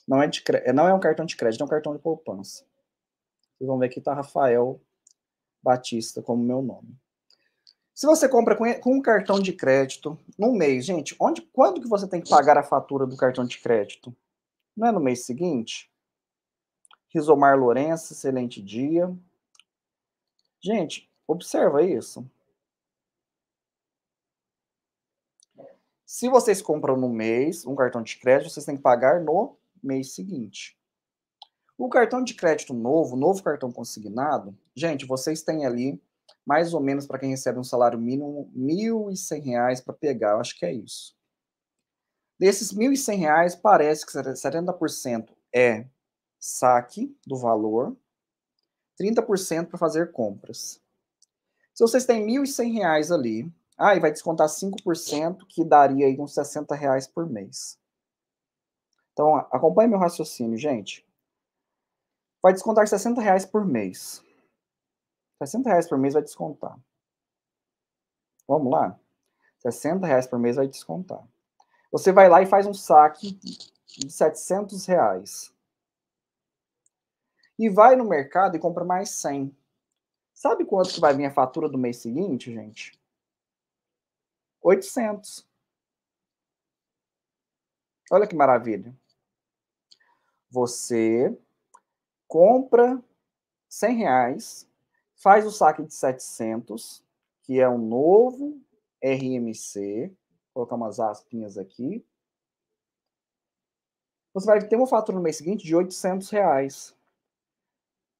Speaker 1: Não é, de, é, não é um cartão de crédito, é um cartão de poupança. Vocês vão ver que tá Rafael Batista como meu nome. Se você compra com, com um cartão de crédito no mês, gente, onde, quando que você tem que pagar a fatura do cartão de crédito? Não é no mês seguinte? Rizomar Lourenço, excelente dia. Gente, observa isso. Se vocês compram no mês um cartão de crédito, vocês têm que pagar no mês seguinte. O cartão de crédito novo, novo cartão consignado, gente, vocês têm ali mais ou menos para quem recebe um salário mínimo R$ reais para pegar, eu acho que é isso. Desses R$ reais, parece que 70% é saque do valor 30% para fazer compras. Se vocês têm R$ 1.100 ali, aí vai descontar 5%, que daria aí uns 60 reais por mês. Então, acompanhe meu raciocínio, gente. Vai descontar 60 reais por mês. 60 reais por mês vai descontar. Vamos lá? 60 reais por mês vai descontar. Você vai lá e faz um saque de 700 reais e vai no mercado e compra mais 100. Sabe quanto que vai vir a fatura do mês seguinte, gente? 800. Olha que maravilha. Você compra 100 reais, faz o saque de 700, que é um novo RMC. Vou colocar umas aspinhas aqui. Você vai ter uma fatura no mês seguinte de 800 reais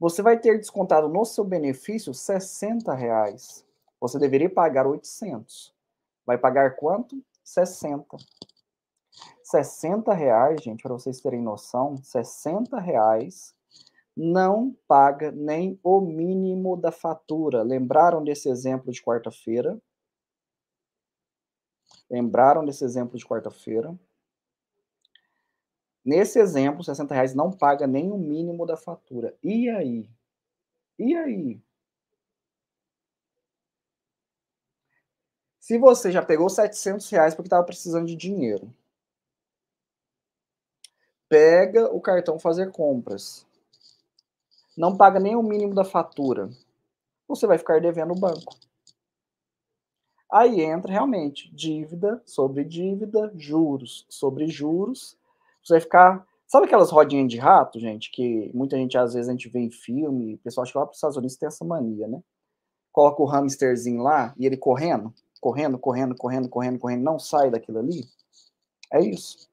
Speaker 1: você vai ter descontado no seu benefício 60 reais. Você deveria pagar 800. Vai pagar quanto? 60. 60 reais, gente, para vocês terem noção, 60 reais não paga nem o mínimo da fatura. Lembraram desse exemplo de quarta-feira? Lembraram desse exemplo de quarta-feira? Nesse exemplo, 60 reais não paga nem o mínimo da fatura. E aí? E aí? Se você já pegou 700 reais porque estava precisando de dinheiro, pega o cartão fazer compras, não paga nem o mínimo da fatura, você vai ficar devendo o banco. Aí entra realmente dívida sobre dívida, juros sobre juros, você vai ficar. Sabe aquelas rodinhas de rato, gente? Que muita gente, às vezes, a gente vê em filme, o pessoal acha que lá para os Estados Unidos tem essa mania, né? Coloca o hamsterzinho lá e ele correndo, correndo, correndo, correndo, correndo, correndo, não sai daquilo ali. É isso.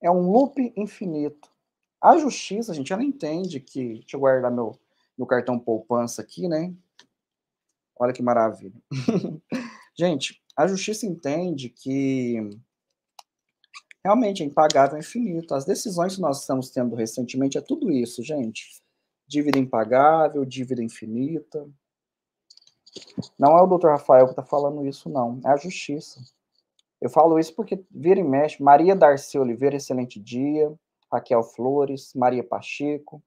Speaker 1: É um loop infinito. A justiça, gente, ela entende que. Deixa eu guardar meu, meu cartão poupança aqui, né? Olha que maravilha. gente, a justiça entende que realmente é impagável é infinito. As decisões que nós estamos tendo recentemente é tudo isso, gente. Dívida impagável, dívida infinita. Não é o doutor Rafael que está falando isso, não. É a justiça. Eu falo isso porque vira e mexe. Maria Darcy Oliveira, excelente dia. Raquel Flores, Maria Pacheco.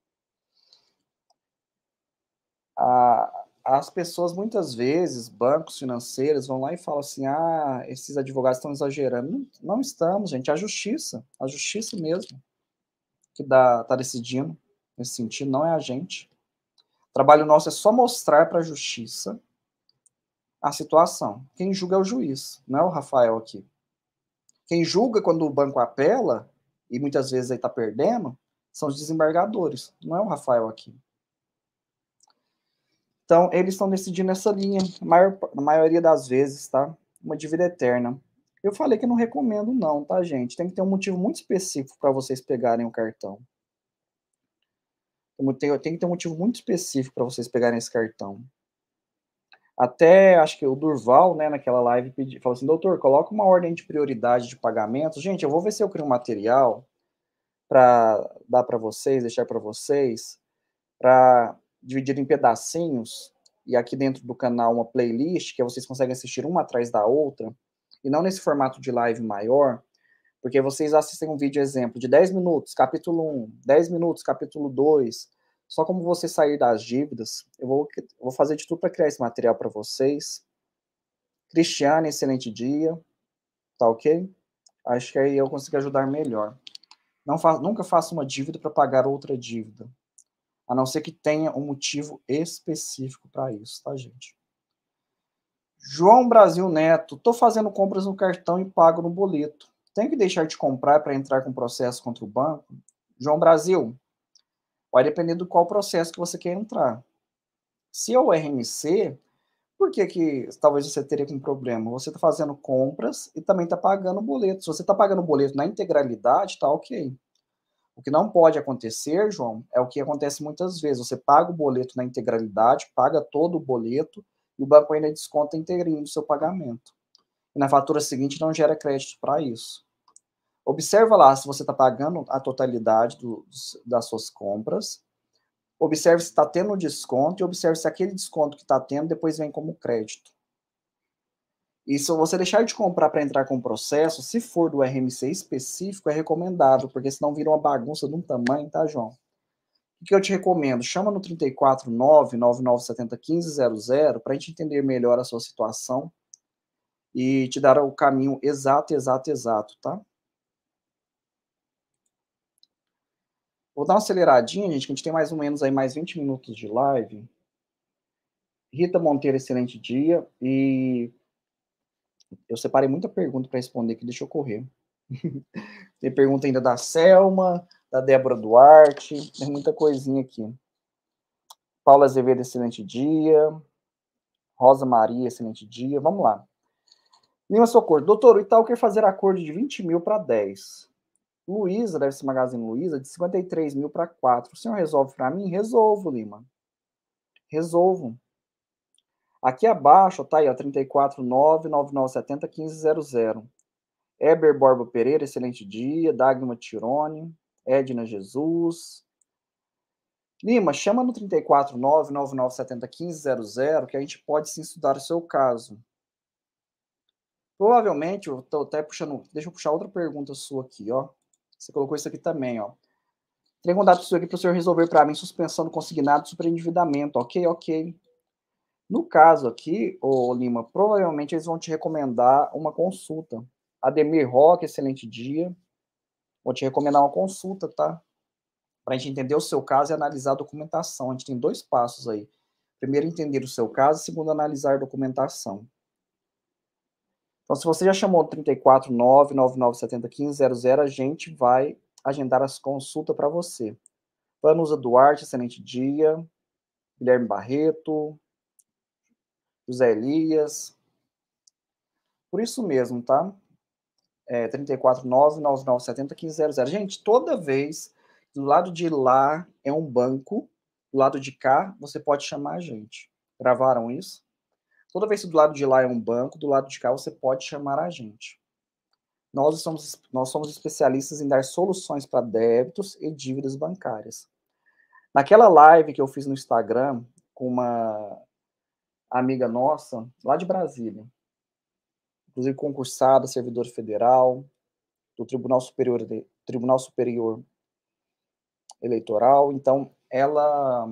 Speaker 1: A, ah, as pessoas muitas vezes, bancos financeiros, vão lá e falam assim: ah, esses advogados estão exagerando. Não, não estamos, gente. É a justiça, a justiça mesmo, que está decidindo nesse sentido, não é a gente. O trabalho nosso é só mostrar para a justiça a situação. Quem julga é o juiz, não é o Rafael aqui. Quem julga quando o banco apela, e muitas vezes ele está perdendo, são os desembargadores, não é o Rafael aqui. Então, eles estão decidindo essa linha, maior, maioria das vezes, tá? Uma dívida eterna. Eu falei que não recomendo, não, tá, gente? Tem que ter um motivo muito específico para vocês pegarem o cartão. Tem, tem que ter um motivo muito específico para vocês pegarem esse cartão. Até acho que o Durval, né, naquela live, pedi, falou assim: doutor, coloca uma ordem de prioridade de pagamento. Gente, eu vou ver se eu crio um material para dar para vocês, deixar para vocês, para dividido em pedacinhos, e aqui dentro do canal uma playlist, que vocês conseguem assistir uma atrás da outra, e não nesse formato de live maior, porque vocês assistem um vídeo, exemplo, de 10 minutos, capítulo 1, 10 minutos, capítulo 2, só como você sair das dívidas. Eu vou, vou fazer de tudo para criar esse material para vocês. Cristiane, excelente dia. Tá ok? Acho que aí eu consigo ajudar melhor. Não fa nunca faça uma dívida para pagar outra dívida a não ser que tenha um motivo específico para isso, tá, gente? João Brasil Neto, estou fazendo compras no cartão e pago no boleto. Tem que deixar de comprar para entrar com processo contra o banco? João Brasil, vai depender do qual processo que você quer entrar. Se é o RMC, por que, que talvez você teria um problema? Você está fazendo compras e também está pagando boleto. Se você está pagando boleto na integralidade, está ok. O que não pode acontecer, João, é o que acontece muitas vezes. Você paga o boleto na integralidade, paga todo o boleto e o banco ainda desconta inteirinho do seu pagamento. E na fatura seguinte não gera crédito para isso. Observa lá se você está pagando a totalidade do, das suas compras. Observe se está tendo desconto e observe se aquele desconto que está tendo depois vem como crédito. E se você deixar de comprar para entrar com o processo, se for do RMC específico, é recomendável, porque senão vira uma bagunça de um tamanho, tá, João? O que eu te recomendo? Chama no 349-9970-1500 para a gente entender melhor a sua situação e te dar o caminho exato, exato, exato, tá? Vou dar uma aceleradinha, gente, que a gente tem mais ou menos aí mais 20 minutos de live. Rita Monteiro, excelente dia. E eu separei muita pergunta para responder aqui, deixa eu correr. Tem pergunta ainda da Selma, da Débora Duarte, tem muita coisinha aqui. Paula Azevedo, excelente dia. Rosa Maria, excelente dia. Vamos lá. Lima Socorro, doutor, o Itaú quer fazer acordo de 20 mil para 10. Luísa, deve ser Magazine Luiza, de 53 mil para 4. O senhor resolve para mim? Resolvo, Lima. Resolvo. Aqui abaixo, tá aí, ó, 34999701500. Eber Borba Pereira, excelente dia. Dagma Tirone, Edna Jesus. Lima, chama no 34999701500 que a gente pode sim estudar o seu caso. Provavelmente, eu até puxando. Deixa eu puxar outra pergunta sua aqui, ó. Você colocou isso aqui também, ó. Entrei em contato aqui para o senhor resolver para mim suspensão do consignado superendividamento. Ok, ok. No caso aqui, ô Lima, provavelmente eles vão te recomendar uma consulta. Ademir Rock, excelente dia. Vou te recomendar uma consulta, tá? Para a gente entender o seu caso e analisar a documentação. A gente tem dois passos aí. Primeiro, entender o seu caso, segundo, analisar a documentação. Então, se você já chamou 349-9970-1500, a gente vai agendar as consultas para você. Vanusa Duarte, excelente dia. Guilherme Barreto, José Elias. Por isso mesmo, tá? É, 349 Gente, toda vez do lado de lá é um banco, do lado de cá você pode chamar a gente. Gravaram isso? Toda vez que do lado de lá é um banco, do lado de cá você pode chamar a gente. Nós somos, nós somos especialistas em dar soluções para débitos e dívidas bancárias. Naquela live que eu fiz no Instagram com uma amiga nossa, lá de Brasília, inclusive concursada, servidora federal, do Tribunal Superior, de, Tribunal Superior Eleitoral. Então, ela.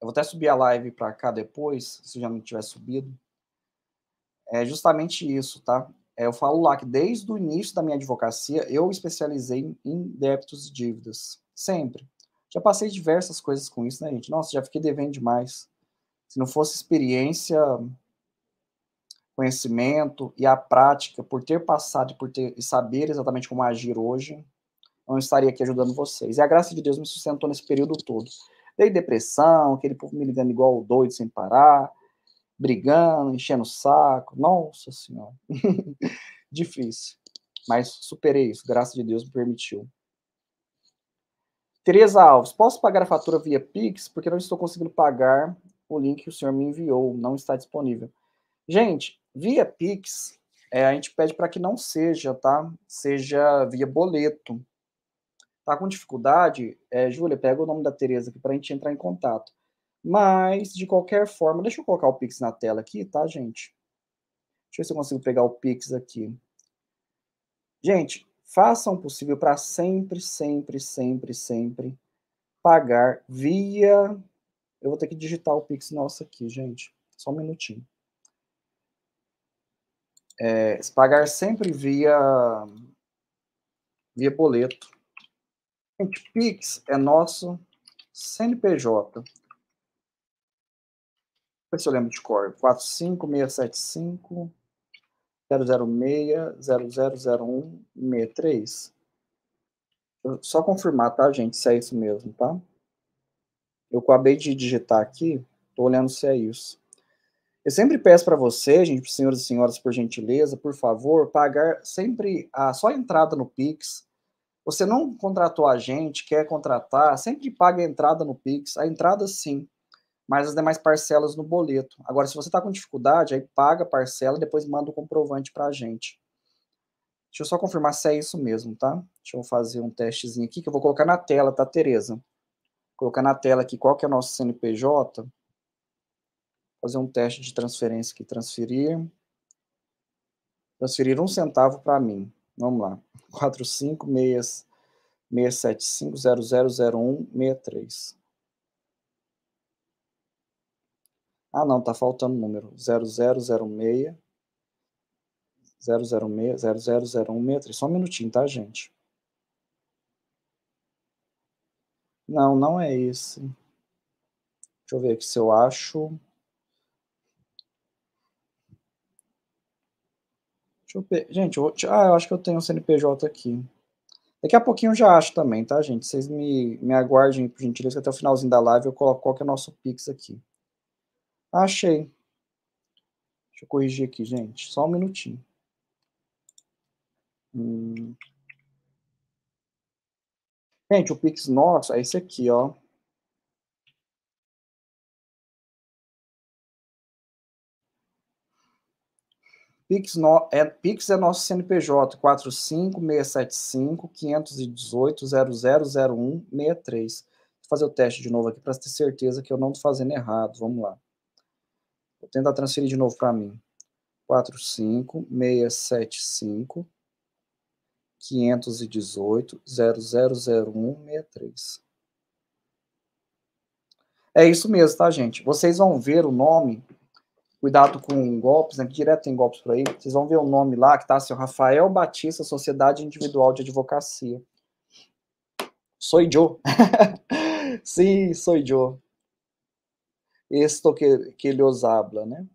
Speaker 1: Eu vou até subir a live para cá depois, se já não tiver subido. É justamente isso, tá? É, eu falo lá que desde o início da minha advocacia eu especializei em débitos e dívidas, sempre. Já passei diversas coisas com isso, né, gente? Nossa, já fiquei devendo demais. Se não fosse experiência, conhecimento e a prática, por ter passado por ter, e saber exatamente como agir hoje, eu não estaria aqui ajudando vocês. E a graça de Deus me sustentou nesse período todo. Dei depressão, aquele povo me ligando igual doido sem parar, brigando, enchendo o saco. Nossa Senhora. Difícil. Mas superei isso, graça de Deus me permitiu. Tereza Alves, posso pagar a fatura via Pix? Porque não estou conseguindo pagar o link que o senhor me enviou não está disponível. Gente, via Pix, é, a gente pede para que não seja, tá? Seja via boleto. Tá com dificuldade? É, Júlia, pega o nome da Tereza aqui para a gente entrar em contato. Mas, de qualquer forma, deixa eu colocar o Pix na tela aqui, tá, gente? Deixa eu ver se eu consigo pegar o Pix aqui. Gente, façam o possível para sempre, sempre, sempre, sempre pagar via eu vou ter que digitar o Pix nosso aqui, gente. Só um minutinho. É, pagar sempre via, via boleto. Gente, Pix é nosso CNPJ. Ver se eu lembro de cor. 45675 006 0001 63. Só confirmar, tá, gente? Se é isso mesmo, tá? Eu acabei de digitar aqui, estou olhando se é isso. Eu sempre peço para você, gente, senhores e senhoras, por gentileza, por favor, pagar sempre a só a entrada no Pix. Você não contratou a gente, quer contratar, sempre paga a entrada no Pix. A entrada sim, mas as demais parcelas no boleto. Agora, se você está com dificuldade, aí paga a parcela e depois manda o comprovante para a gente. Deixa eu só confirmar se é isso mesmo, tá? Deixa eu fazer um testezinho aqui que eu vou colocar na tela, tá, Tereza? colocar na tela aqui qual que é o nosso CNPJ, fazer um teste de transferência aqui, transferir, transferir um centavo para mim, vamos lá, 45675000163. Ah, não, tá faltando número, 0006, 006, 000163, só um minutinho, tá, gente? Não, não é esse. Deixa eu ver aqui se eu acho. Deixa eu pe... Gente, eu... ah, eu acho que eu tenho um CNPJ aqui. Daqui a pouquinho eu já acho também, tá, gente? Vocês me, me aguardem, por gentileza, que até o finalzinho da live eu coloco qual que é o nosso Pix aqui. Ah, achei. Deixa eu corrigir aqui, gente. Só um minutinho. Hum. Gente, o Pix nosso é esse aqui, ó. Pix, no, é, Pix é nosso CNPJ 45675 518 0001 Vou fazer o teste de novo aqui para ter certeza que eu não estou fazendo errado. Vamos lá. Vou tentar transferir de novo para mim. 45675 518 000163. É isso mesmo, tá, gente? Vocês vão ver o nome, cuidado com golpes, né? Direto tem golpes por aí. Vocês vão ver o nome lá que tá assim: Rafael Batista, Sociedade Individual de Advocacia. Sou eu. Sim, sou eu. Esto é que, que os habla, né?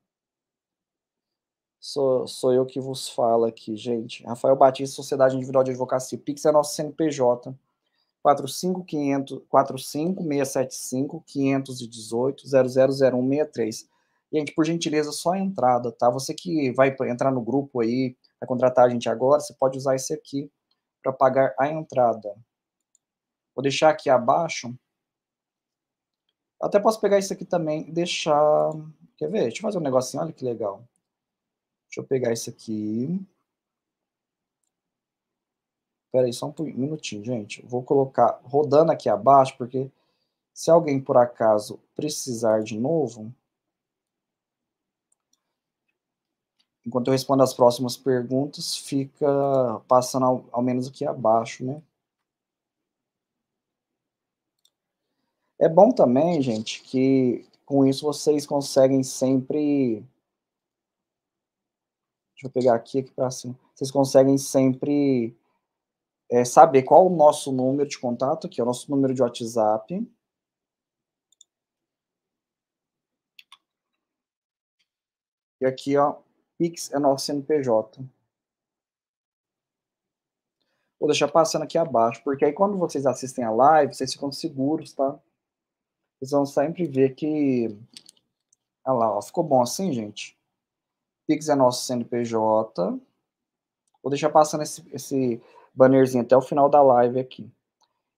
Speaker 1: Sou, sou eu que vos falo aqui, gente. Rafael Batista, Sociedade Individual de Advocacia. Pix é nosso CNPJ. 455 675 000163 Gente, por gentileza, só a entrada, tá? Você que vai entrar no grupo aí, vai contratar a gente agora, você pode usar esse aqui para pagar a entrada. Vou deixar aqui abaixo. Até posso pegar isso aqui também e deixar. Quer ver? Deixa eu fazer um negocinho, olha que legal. Deixa eu pegar isso aqui. Espera aí, só um minutinho, gente. Vou colocar rodando aqui abaixo, porque se alguém por acaso precisar de novo, enquanto eu respondo as próximas perguntas, fica passando ao, ao, menos aqui abaixo, né? É bom também, gente, que com isso vocês conseguem sempre deixa eu pegar aqui, aqui para cima, vocês conseguem sempre é, saber qual o nosso número de contato, que é o nosso número de WhatsApp. E aqui, ó, Pix é nosso CNPJ. Vou deixar passando aqui abaixo, porque aí quando vocês assistem a live, vocês ficam seguros, tá? Vocês vão sempre ver que... Olha lá, ó, ficou bom assim, gente? Pix é nosso CNPJ. Vou deixar passando esse, esse bannerzinho até o final da live aqui.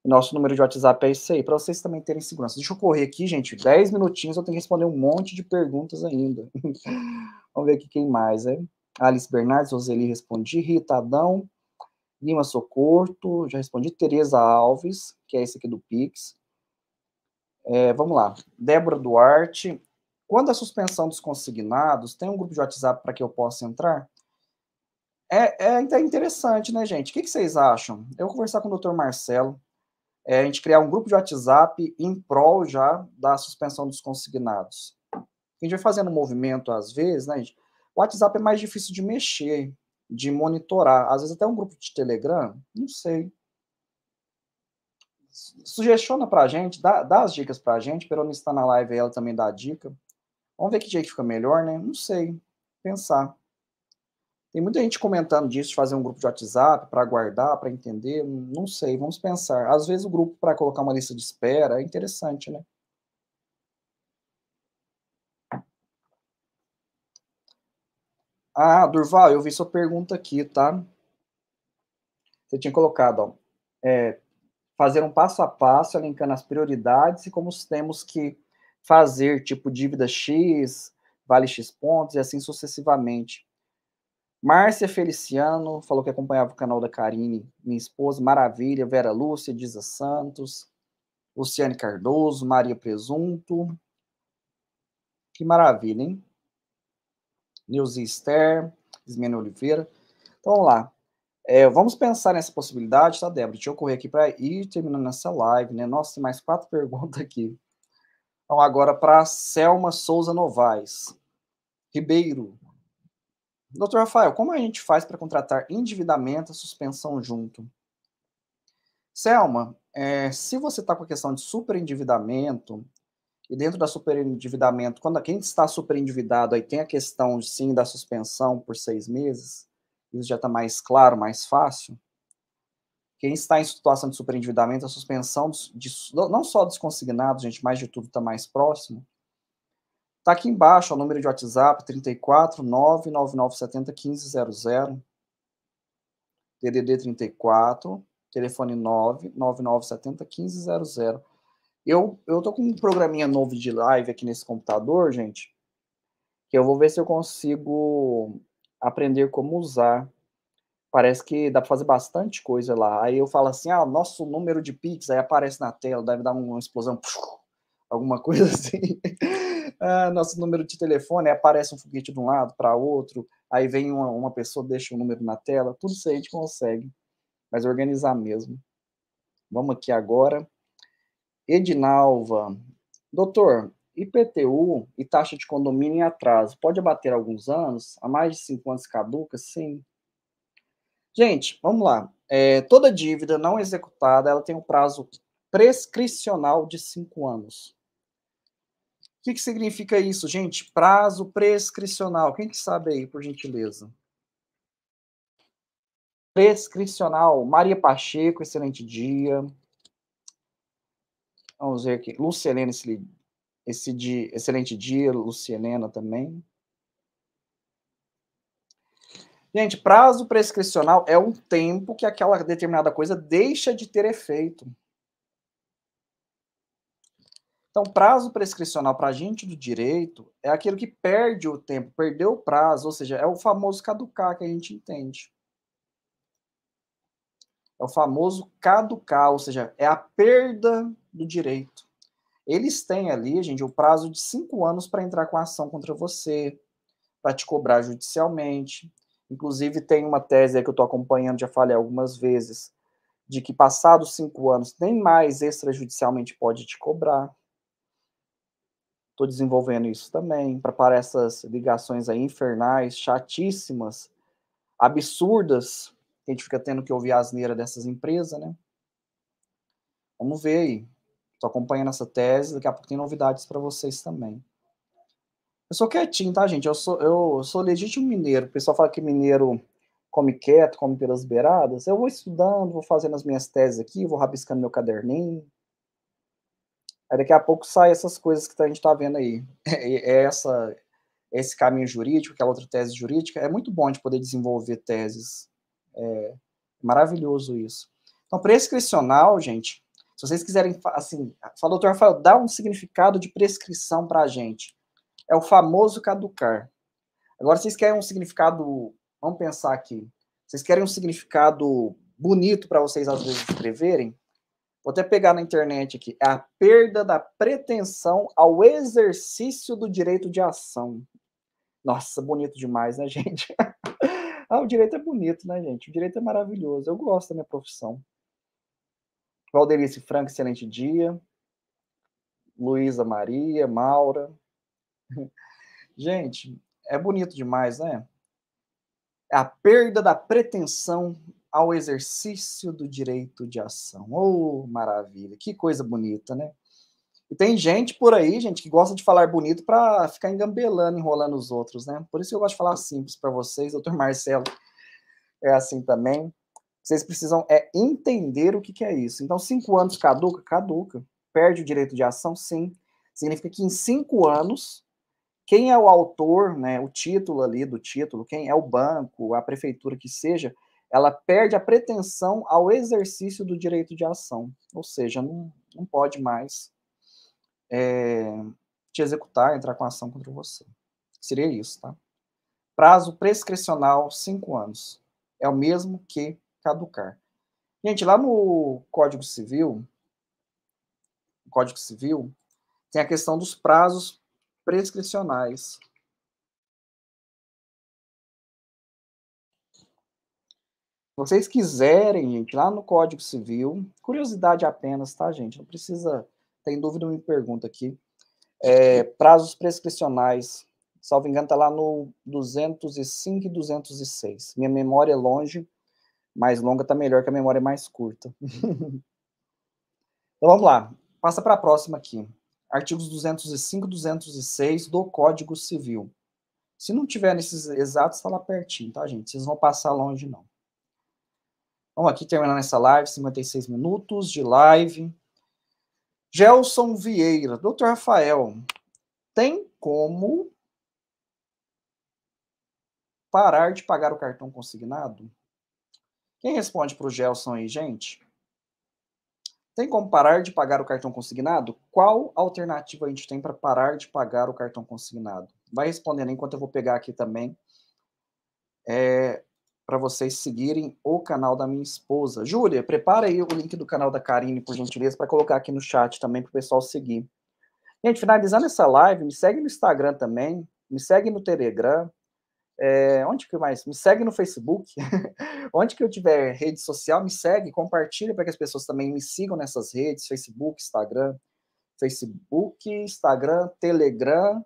Speaker 1: Nosso número de WhatsApp é esse aí, para vocês também terem segurança. Deixa eu correr aqui, gente, 10 minutinhos, eu tenho que responder um monte de perguntas ainda. Vamos ver aqui quem mais, é. Alice Bernardes, Roseli respondi, Rita Adão, Lima Socorto, já respondi, Tereza Alves, que é esse aqui do Pix. É, vamos lá, Débora Duarte, quando a suspensão dos consignados, tem um grupo de WhatsApp para que eu possa entrar? É, é até interessante, né, gente? O que, que, vocês acham? Eu vou conversar com o doutor Marcelo, é, a gente criar um grupo de WhatsApp em prol já da suspensão dos consignados. A gente vai fazendo movimento às vezes, né, gente? O WhatsApp é mais difícil de mexer, de monitorar. Às vezes até um grupo de Telegram, não sei. Sugestiona pra gente, dá, dá as dicas pra gente. Peroni está na live, ela também dá a dica. Vamos ver que dia que fica melhor, né? Não sei. Pensar. Tem muita gente comentando disso, de fazer um grupo de WhatsApp para guardar, para entender. Não sei, vamos pensar. Às vezes o grupo para colocar uma lista de espera é interessante, né? Ah, Durval, eu vi sua pergunta aqui, tá? Você tinha colocado, ó, é, fazer um passo a passo, elencando as prioridades e como temos que fazer, tipo dívida X, vale X pontos e assim sucessivamente. Márcia Feliciano falou que acompanhava o canal da Karine, minha esposa, maravilha, Vera Lúcia, Diza Santos, Luciane Cardoso, Maria Presunto. Que maravilha, hein? Neuzi Esther, Ismene Oliveira. Então, vamos lá. É, vamos pensar nessa possibilidade, tá, Débora? Deixa eu correr aqui para ir terminando essa live, né? Nossa, tem mais quatro perguntas aqui. Então, agora para Selma Souza Novaes. Ribeiro. Doutor Rafael, como a gente faz para contratar endividamento e suspensão junto? Selma, é, se você está com a questão de superendividamento, e dentro da superendividamento, quando quem está superendividado, aí tem a questão, sim, da suspensão por seis meses, isso já está mais claro, mais fácil. Quem está em situação de superendividamento, a suspensão dos, de, não só dos consignados, gente, mas de tudo está mais próximo. Está aqui embaixo o número de WhatsApp, 34 99970 1500. DDD 34, telefone 99970 1500. Eu, eu tô com um programinha novo de live aqui nesse computador, gente, que eu vou ver se eu consigo aprender como usar. Parece que dá para fazer bastante coisa lá. Aí eu falo assim: ah, nosso número de Pix, aí aparece na tela, deve dar uma explosão, alguma coisa assim. ah, nosso número de telefone, aí aparece um foguete de um lado para outro, aí vem uma, uma pessoa, deixa o um número na tela, tudo isso aí a gente consegue, mas organizar mesmo. Vamos aqui agora. Edinalva, doutor, IPTU e taxa de condomínio em atraso pode abater alguns anos? Há mais de cinco anos caduca? Sim. Gente, vamos lá. É, toda dívida não executada, ela tem um prazo prescricional de cinco anos. O que, que significa isso, gente? Prazo prescricional. Quem que sabe aí, por gentileza? Prescricional. Maria Pacheco, excelente dia. Vamos ver aqui. Lucielena, esse, esse excelente dia. Lucielena também. Gente, prazo prescricional é um tempo que aquela determinada coisa deixa de ter efeito. Então, prazo prescricional para gente do direito é aquilo que perde o tempo, perdeu o prazo, ou seja, é o famoso caducar que a gente entende. É o famoso caducar, ou seja, é a perda do direito. Eles têm ali, gente, o prazo de cinco anos para entrar com a ação contra você, para te cobrar judicialmente. Inclusive, tem uma tese aí que eu estou acompanhando, já falei algumas vezes, de que passados cinco anos, nem mais extrajudicialmente pode te cobrar. Estou desenvolvendo isso também, para parar essas ligações aí infernais, chatíssimas, absurdas, que a gente fica tendo que ouvir a asneira dessas empresas, né? Vamos ver aí. Estou acompanhando essa tese, daqui a pouco tem novidades para vocês também. Eu sou quietinho, tá, gente? Eu sou, eu sou legítimo mineiro. O pessoal fala que mineiro come quieto, come pelas beiradas. Eu vou estudando, vou fazendo as minhas teses aqui, vou rabiscando meu caderninho. Aí daqui a pouco sai essas coisas que a gente está vendo aí. É essa, esse caminho jurídico, aquela outra tese jurídica. É muito bom de poder desenvolver teses. É maravilhoso isso. Então, prescricional, gente, se vocês quiserem, assim, falou, doutor Rafael, dá um significado de prescrição para a gente. É o famoso caducar. Agora, vocês querem um significado, vamos pensar aqui. Vocês querem um significado bonito para vocês às vezes escreverem? Vou até pegar na internet aqui. É a perda da pretensão ao exercício do direito de ação. Nossa, bonito demais, né, gente? ah, o direito é bonito, né, gente? O direito é maravilhoso. Eu gosto da minha profissão. Valderice, Franco, excelente dia. Luísa Maria, Maura, Gente, é bonito demais, né? A perda da pretensão ao exercício do direito de ação. Oh, maravilha! Que coisa bonita, né? E tem gente por aí, gente, que gosta de falar bonito para ficar engambelando, enrolando os outros, né? Por isso eu gosto de falar simples para vocês, doutor Marcelo. É assim também. Vocês precisam é entender o que, que é isso. Então, cinco anos caduca? Caduca. Perde o direito de ação? Sim. Significa que em cinco anos quem é o autor, né, o título ali do título, quem é o banco, a prefeitura que seja, ela perde a pretensão ao exercício do direito de ação, ou seja, não, não pode mais é, te executar, entrar com ação contra você. Seria isso, tá? Prazo prescricional, cinco anos. É o mesmo que caducar. Gente, lá no Código Civil, Código Civil, tem a questão dos prazos prescricionais. Vocês quiserem, gente, lá no Código Civil, curiosidade apenas, tá, gente? Não precisa, tem dúvida, me pergunta aqui. É, prazos prescricionais, salvo engano, tá lá no 205 e 206. Minha memória é longe, mais longa tá melhor que a memória mais curta. então vamos lá, passa para a próxima aqui artigos 205 e 206 do Código Civil. Se não tiver nesses exatos, está lá pertinho, tá, gente? Vocês vão passar longe, não. Vamos aqui terminando essa live, 56 minutos de live. Gelson Vieira, doutor Rafael, tem como parar de pagar o cartão consignado? Quem responde para o Gelson aí, gente? Tem como parar de pagar o cartão consignado? Qual alternativa a gente tem para parar de pagar o cartão consignado? Vai respondendo enquanto eu vou pegar aqui também é, para vocês seguirem o canal da minha esposa. Júlia, prepara aí o link do canal da Karine, por gentileza, para colocar aqui no chat também para o pessoal seguir. Gente, finalizando essa live, me segue no Instagram também, me segue no Telegram, é, onde que mais? Me segue no Facebook. onde que eu tiver rede social, me segue, compartilha para que as pessoas também me sigam nessas redes, Facebook, Instagram, Facebook, Instagram, Telegram,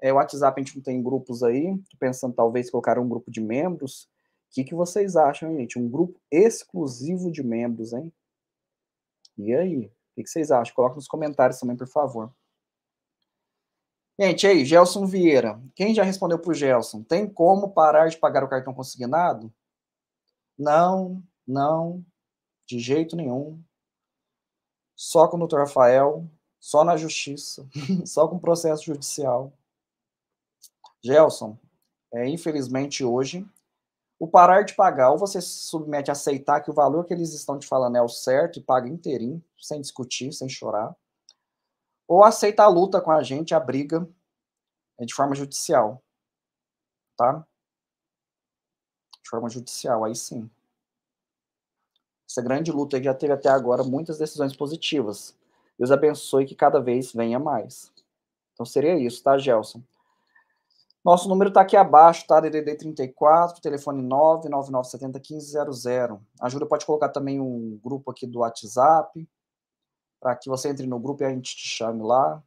Speaker 1: é, WhatsApp a gente não tem grupos aí. Tô pensando talvez colocar um grupo de membros. O que, que vocês acham, gente? Um grupo exclusivo de membros, hein? E aí? O que, que vocês acham? Coloca nos comentários também, por favor. Gente, aí, Gelson Vieira. Quem já respondeu para o Gelson? Tem como parar de pagar o cartão consignado? Não, não, de jeito nenhum. Só com o doutor Rafael, só na justiça, só com processo judicial. Gelson, é, infelizmente hoje, o parar de pagar, ou você se submete a aceitar que o valor que eles estão te falando é o certo e paga inteirinho, sem discutir, sem chorar, ou aceita a luta com a gente, a briga, é de forma judicial, tá? De forma judicial, aí sim. Essa grande luta aí já teve até agora muitas decisões positivas. Deus abençoe que cada vez venha mais. Então seria isso, tá, Gelson? Nosso número está aqui abaixo, tá? DDD 34, telefone 99970 1500. Ajuda, pode colocar também um grupo aqui do WhatsApp, para que você entre no grupo e a gente te chame lá.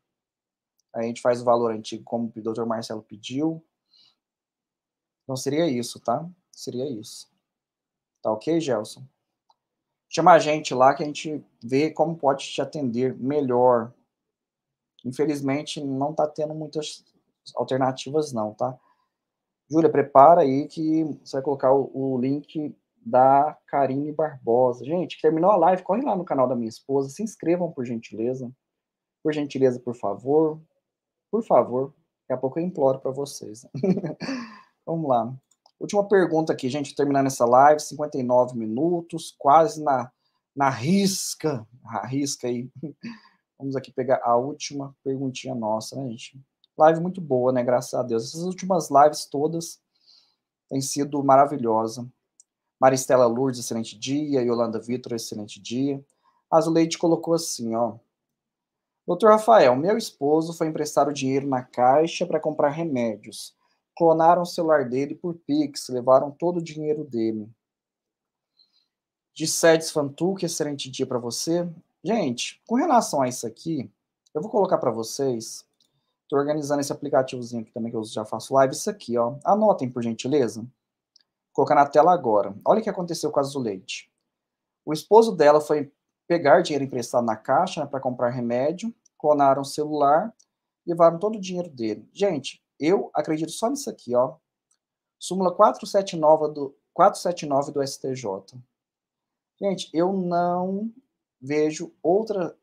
Speaker 1: A gente faz o valor antigo como o Dr. Marcelo pediu. Então seria isso, tá? Seria isso. Tá ok, Gelson? Chama a gente lá que a gente vê como pode te atender melhor. Infelizmente, não tá tendo muitas alternativas, não, tá? Júlia, prepara aí que você vai colocar o, o link da Karine Barbosa. Gente, terminou a live, corre lá no canal da minha esposa, se inscrevam por gentileza. Por gentileza, por favor. Por favor. Daqui a pouco eu imploro para vocês. Vamos lá. Última pergunta aqui, gente, terminando essa live, 59 minutos, quase na, na risca. a risca aí. Vamos aqui pegar a última perguntinha nossa, né, gente? Live muito boa, né? Graças a Deus. Essas últimas lives todas têm sido maravilhosa. Maristela Lourdes, excelente dia. Yolanda Vitor, excelente dia. Azuleite colocou assim, ó. Doutor Rafael, meu esposo foi emprestar o dinheiro na caixa para comprar remédios. Clonaram o celular dele por Pix, levaram todo o dinheiro dele. De Sedes Fantuc, excelente dia para você. Gente, com relação a isso aqui, eu vou colocar para vocês. Estou organizando esse aplicativozinho aqui também que eu já faço live. Isso aqui, ó. Anotem, por gentileza colocar na tela agora. Olha o que aconteceu com a Azuleite. O esposo dela foi pegar dinheiro emprestado na caixa né, para comprar remédio, clonaram o celular, levaram todo o dinheiro dele. Gente, eu acredito só nisso aqui, ó. Súmula 479 do, 479 do STJ. Gente, eu não vejo outra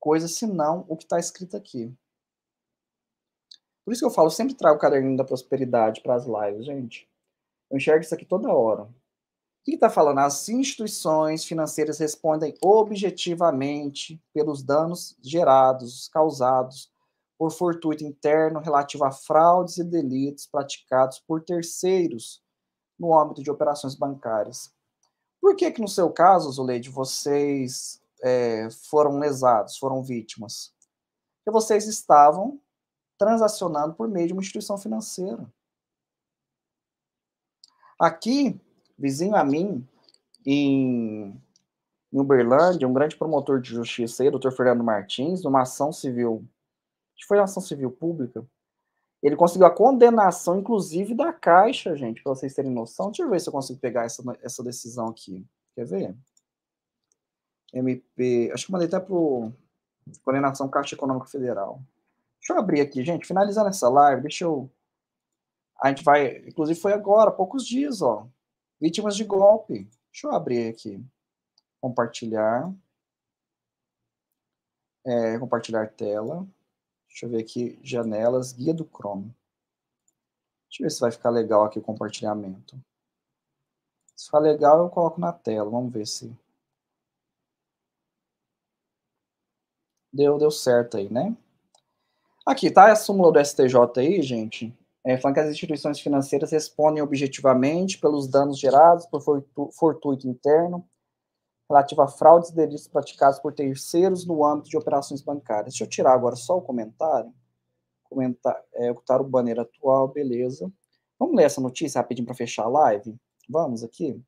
Speaker 1: coisa senão o que está escrito aqui. Por isso que eu falo, sempre trago o caderninho da prosperidade para as lives, gente. Eu enxergo isso aqui toda hora. O que está falando? As instituições financeiras respondem objetivamente pelos danos gerados, causados por fortuito interno relativo a fraudes e delitos praticados por terceiros no âmbito de operações bancárias. Por que que no seu caso, Zuleide, vocês é, foram lesados, foram vítimas? Porque vocês estavam transacionando por meio de uma instituição financeira. Aqui, vizinho a mim, em, em Uberlândia, um grande promotor de justiça aí, doutor Fernando Martins, numa ação civil, acho que foi uma ação civil pública, ele conseguiu a condenação, inclusive, da Caixa, gente, para vocês terem noção. Deixa eu ver se eu consigo pegar essa, essa decisão aqui. Quer ver? MP, acho que mandei até pro condenação Caixa Econômica Federal. Deixa eu abrir aqui, gente. Finalizando essa live, deixa eu a gente vai, inclusive foi agora, poucos dias, ó. Vítimas de golpe. Deixa eu abrir aqui. Compartilhar. É, compartilhar tela. Deixa eu ver aqui, janelas, guia do Chrome. Deixa eu ver se vai ficar legal aqui o compartilhamento. Se ficar legal, eu coloco na tela. Vamos ver se. Deu, deu certo aí, né? Aqui, tá a súmula do STJ aí, gente? é, falando que as instituições financeiras respondem objetivamente pelos danos gerados por fortuito interno relativo a fraudes e delitos praticados por terceiros no âmbito de operações bancárias. Deixa eu tirar agora só o comentário. Comentar, é, ocultar o banner atual, beleza. Vamos ler essa notícia rapidinho para fechar a live? Vamos aqui?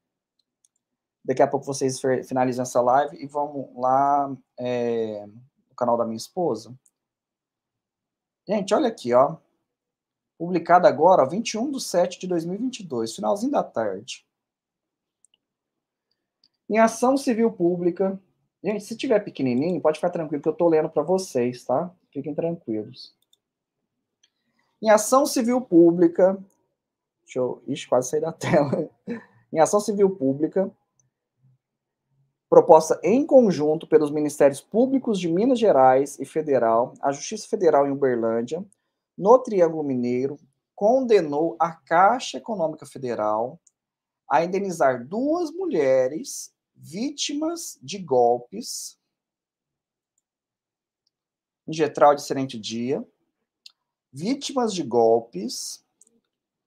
Speaker 1: Daqui a pouco vocês finalizam essa live e vamos lá é, no canal da minha esposa. Gente, olha aqui, ó publicada agora, 21 de 7 de 2022, finalzinho da tarde. Em ação civil pública, gente, se tiver pequenininho, pode ficar tranquilo que eu estou lendo para vocês, tá? Fiquem tranquilos. Em ação civil pública, deixa eu, ixi, quase saí da tela. em ação civil pública, proposta em conjunto pelos Ministérios Públicos de Minas Gerais e Federal, a Justiça Federal em Uberlândia, no Triângulo Mineiro, condenou a Caixa Econômica Federal a indenizar duas mulheres vítimas de golpes em Getral de Serente Dia, vítimas de golpes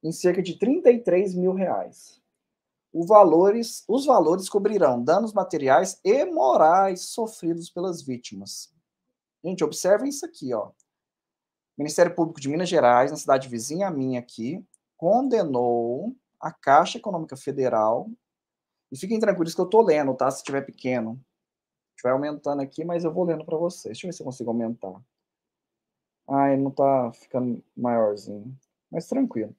Speaker 1: em cerca de 33 mil reais. Valores, os valores cobrirão danos materiais e morais sofridos pelas vítimas. Gente, observem isso aqui, ó. Ministério Público de Minas Gerais, na cidade vizinha minha aqui, condenou a Caixa Econômica Federal. E fiquem tranquilos que eu estou lendo, tá? Se tiver pequeno. Vai aumentando aqui, mas eu vou lendo para vocês. Deixa eu ver se eu consigo aumentar. Ah, ele não está ficando maiorzinho. Mas tranquilo.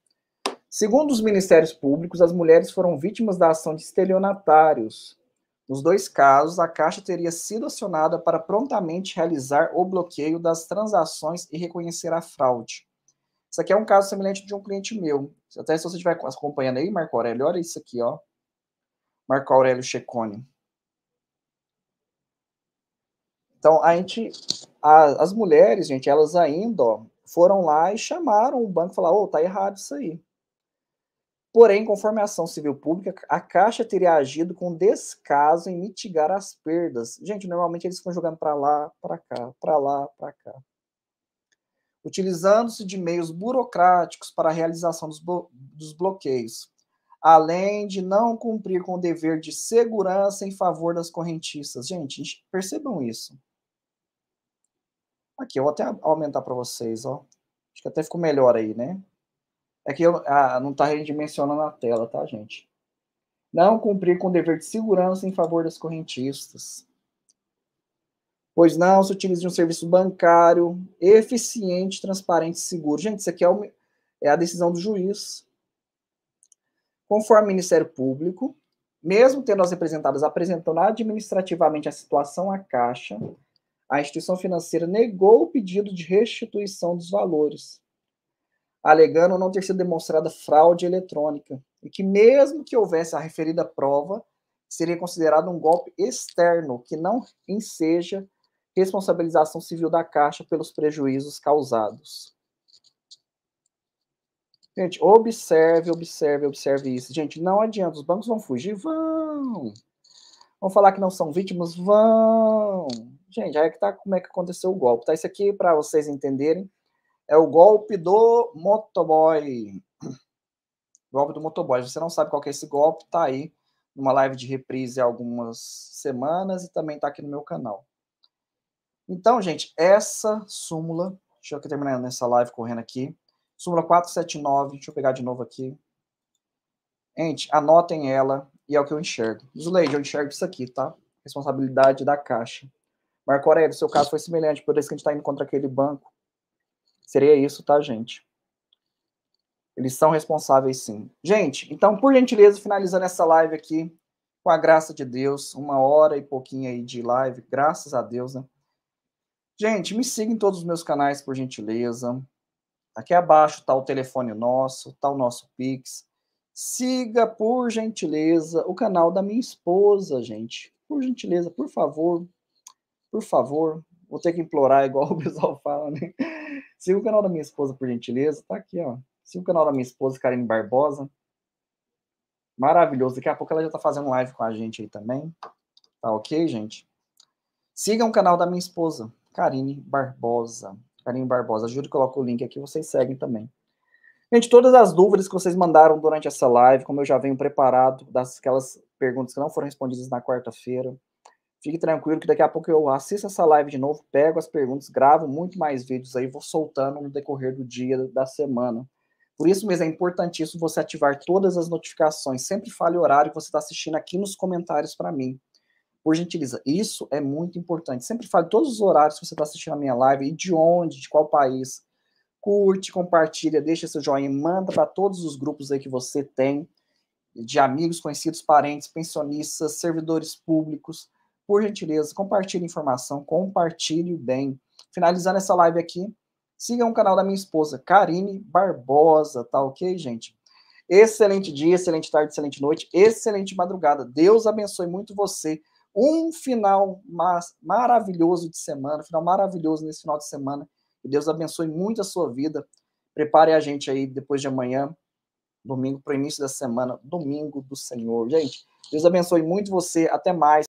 Speaker 1: Segundo os ministérios públicos, as mulheres foram vítimas da ação de estelionatários nos dois casos, a Caixa teria sido acionada para prontamente realizar o bloqueio das transações e reconhecer a fraude. Isso aqui é um caso semelhante de um cliente meu. Até se você estiver acompanhando aí, Marco Aurélio, olha isso aqui, ó. Marco Aurélio Checone. Então, a gente, a, as mulheres, gente, elas ainda ó, foram lá e chamaram o banco e falaram, ô, oh, tá errado isso aí. Porém, conforme a ação civil pública, a Caixa teria agido com descaso em mitigar as perdas. Gente, normalmente eles ficam jogando para lá, para cá, para lá, para cá. Utilizando-se de meios burocráticos para a realização dos, dos bloqueios, além de não cumprir com o dever de segurança em favor das correntistas. Gente, percebam isso. Aqui, eu vou até aumentar para vocês, ó. Acho que até ficou melhor aí, né? É que eu, ah, não está redimensionando a tela, tá, gente? Não cumprir com o dever de segurança em favor das correntistas. Pois não, se utiliza de um serviço bancário eficiente, transparente e seguro. Gente, isso aqui é, o, é a decisão do juiz. Conforme o Ministério Público, mesmo tendo as representadas apresentando administrativamente a situação à Caixa, a instituição financeira negou o pedido de restituição dos valores, alegando não ter sido demonstrada fraude eletrônica e que, mesmo que houvesse a referida prova, seria considerado um golpe externo que não enseja responsabilização civil da Caixa pelos prejuízos causados. Gente, observe, observe, observe isso. Gente, não adianta, os bancos vão fugir? Vão. Vão falar que não são vítimas? Vão. Gente, aí é que tá como é que aconteceu o golpe, tá? Isso aqui é para vocês entenderem é o golpe do motoboy. Golpe do motoboy. Você não sabe qual é esse golpe, tá aí numa live de reprise há algumas semanas e também tá aqui no meu canal. Então, gente, essa súmula, deixa eu terminar nessa live correndo aqui. Súmula 479, deixa eu pegar de novo aqui. Gente, anotem ela e é o que eu enxergo. Zuleide, eu enxergo isso aqui, tá? Responsabilidade da Caixa. Marco Aurélio, seu caso foi semelhante, por isso que a gente está indo contra aquele banco. Seria isso, tá, gente? Eles são responsáveis, sim. Gente, então, por gentileza, finalizando essa live aqui, com a graça de Deus, uma hora e pouquinho aí de live, graças a Deus, né? Gente, me siga em todos os meus canais, por gentileza. Aqui abaixo tá o telefone nosso, tá o nosso Pix. Siga, por gentileza, o canal da minha esposa, gente. Por gentileza, por favor. Por favor. Vou ter que implorar, igual o pessoal fala, né? Siga o canal da minha esposa, por gentileza. Tá aqui, ó. Siga o canal da minha esposa, Karine Barbosa. Maravilhoso. Daqui a pouco ela já tá fazendo live com a gente aí também. Tá ok, gente? Sigam o canal da minha esposa, Karine Barbosa. Karine Barbosa. Juro que coloca o link aqui, vocês seguem também. Gente, todas as dúvidas que vocês mandaram durante essa live, como eu já venho preparado, das aquelas perguntas que não foram respondidas na quarta-feira, Fique tranquilo que daqui a pouco eu assisto essa live de novo, pego as perguntas, gravo muito mais vídeos aí, vou soltando no decorrer do dia, da semana. Por isso mesmo é importantíssimo você ativar todas as notificações. Sempre fale o horário que você está assistindo aqui nos comentários para mim. Por gentileza, isso é muito importante. Sempre fale todos os horários que você está assistindo a minha live e de onde, de qual país. Curte, compartilha, deixa seu joinha, manda para todos os grupos aí que você tem, de amigos, conhecidos, parentes, pensionistas, servidores públicos, por gentileza, compartilhe informação, compartilhe o bem. Finalizando essa live aqui, Siga o canal da minha esposa, Karine Barbosa, tá ok, gente? Excelente dia, excelente tarde, excelente noite, excelente madrugada. Deus abençoe muito você. Um final maravilhoso de semana, final maravilhoso nesse final de semana. Que Deus abençoe muito a sua vida. Prepare a gente aí depois de amanhã, domingo, para o início da semana, domingo do Senhor. Gente, Deus abençoe muito você. Até mais.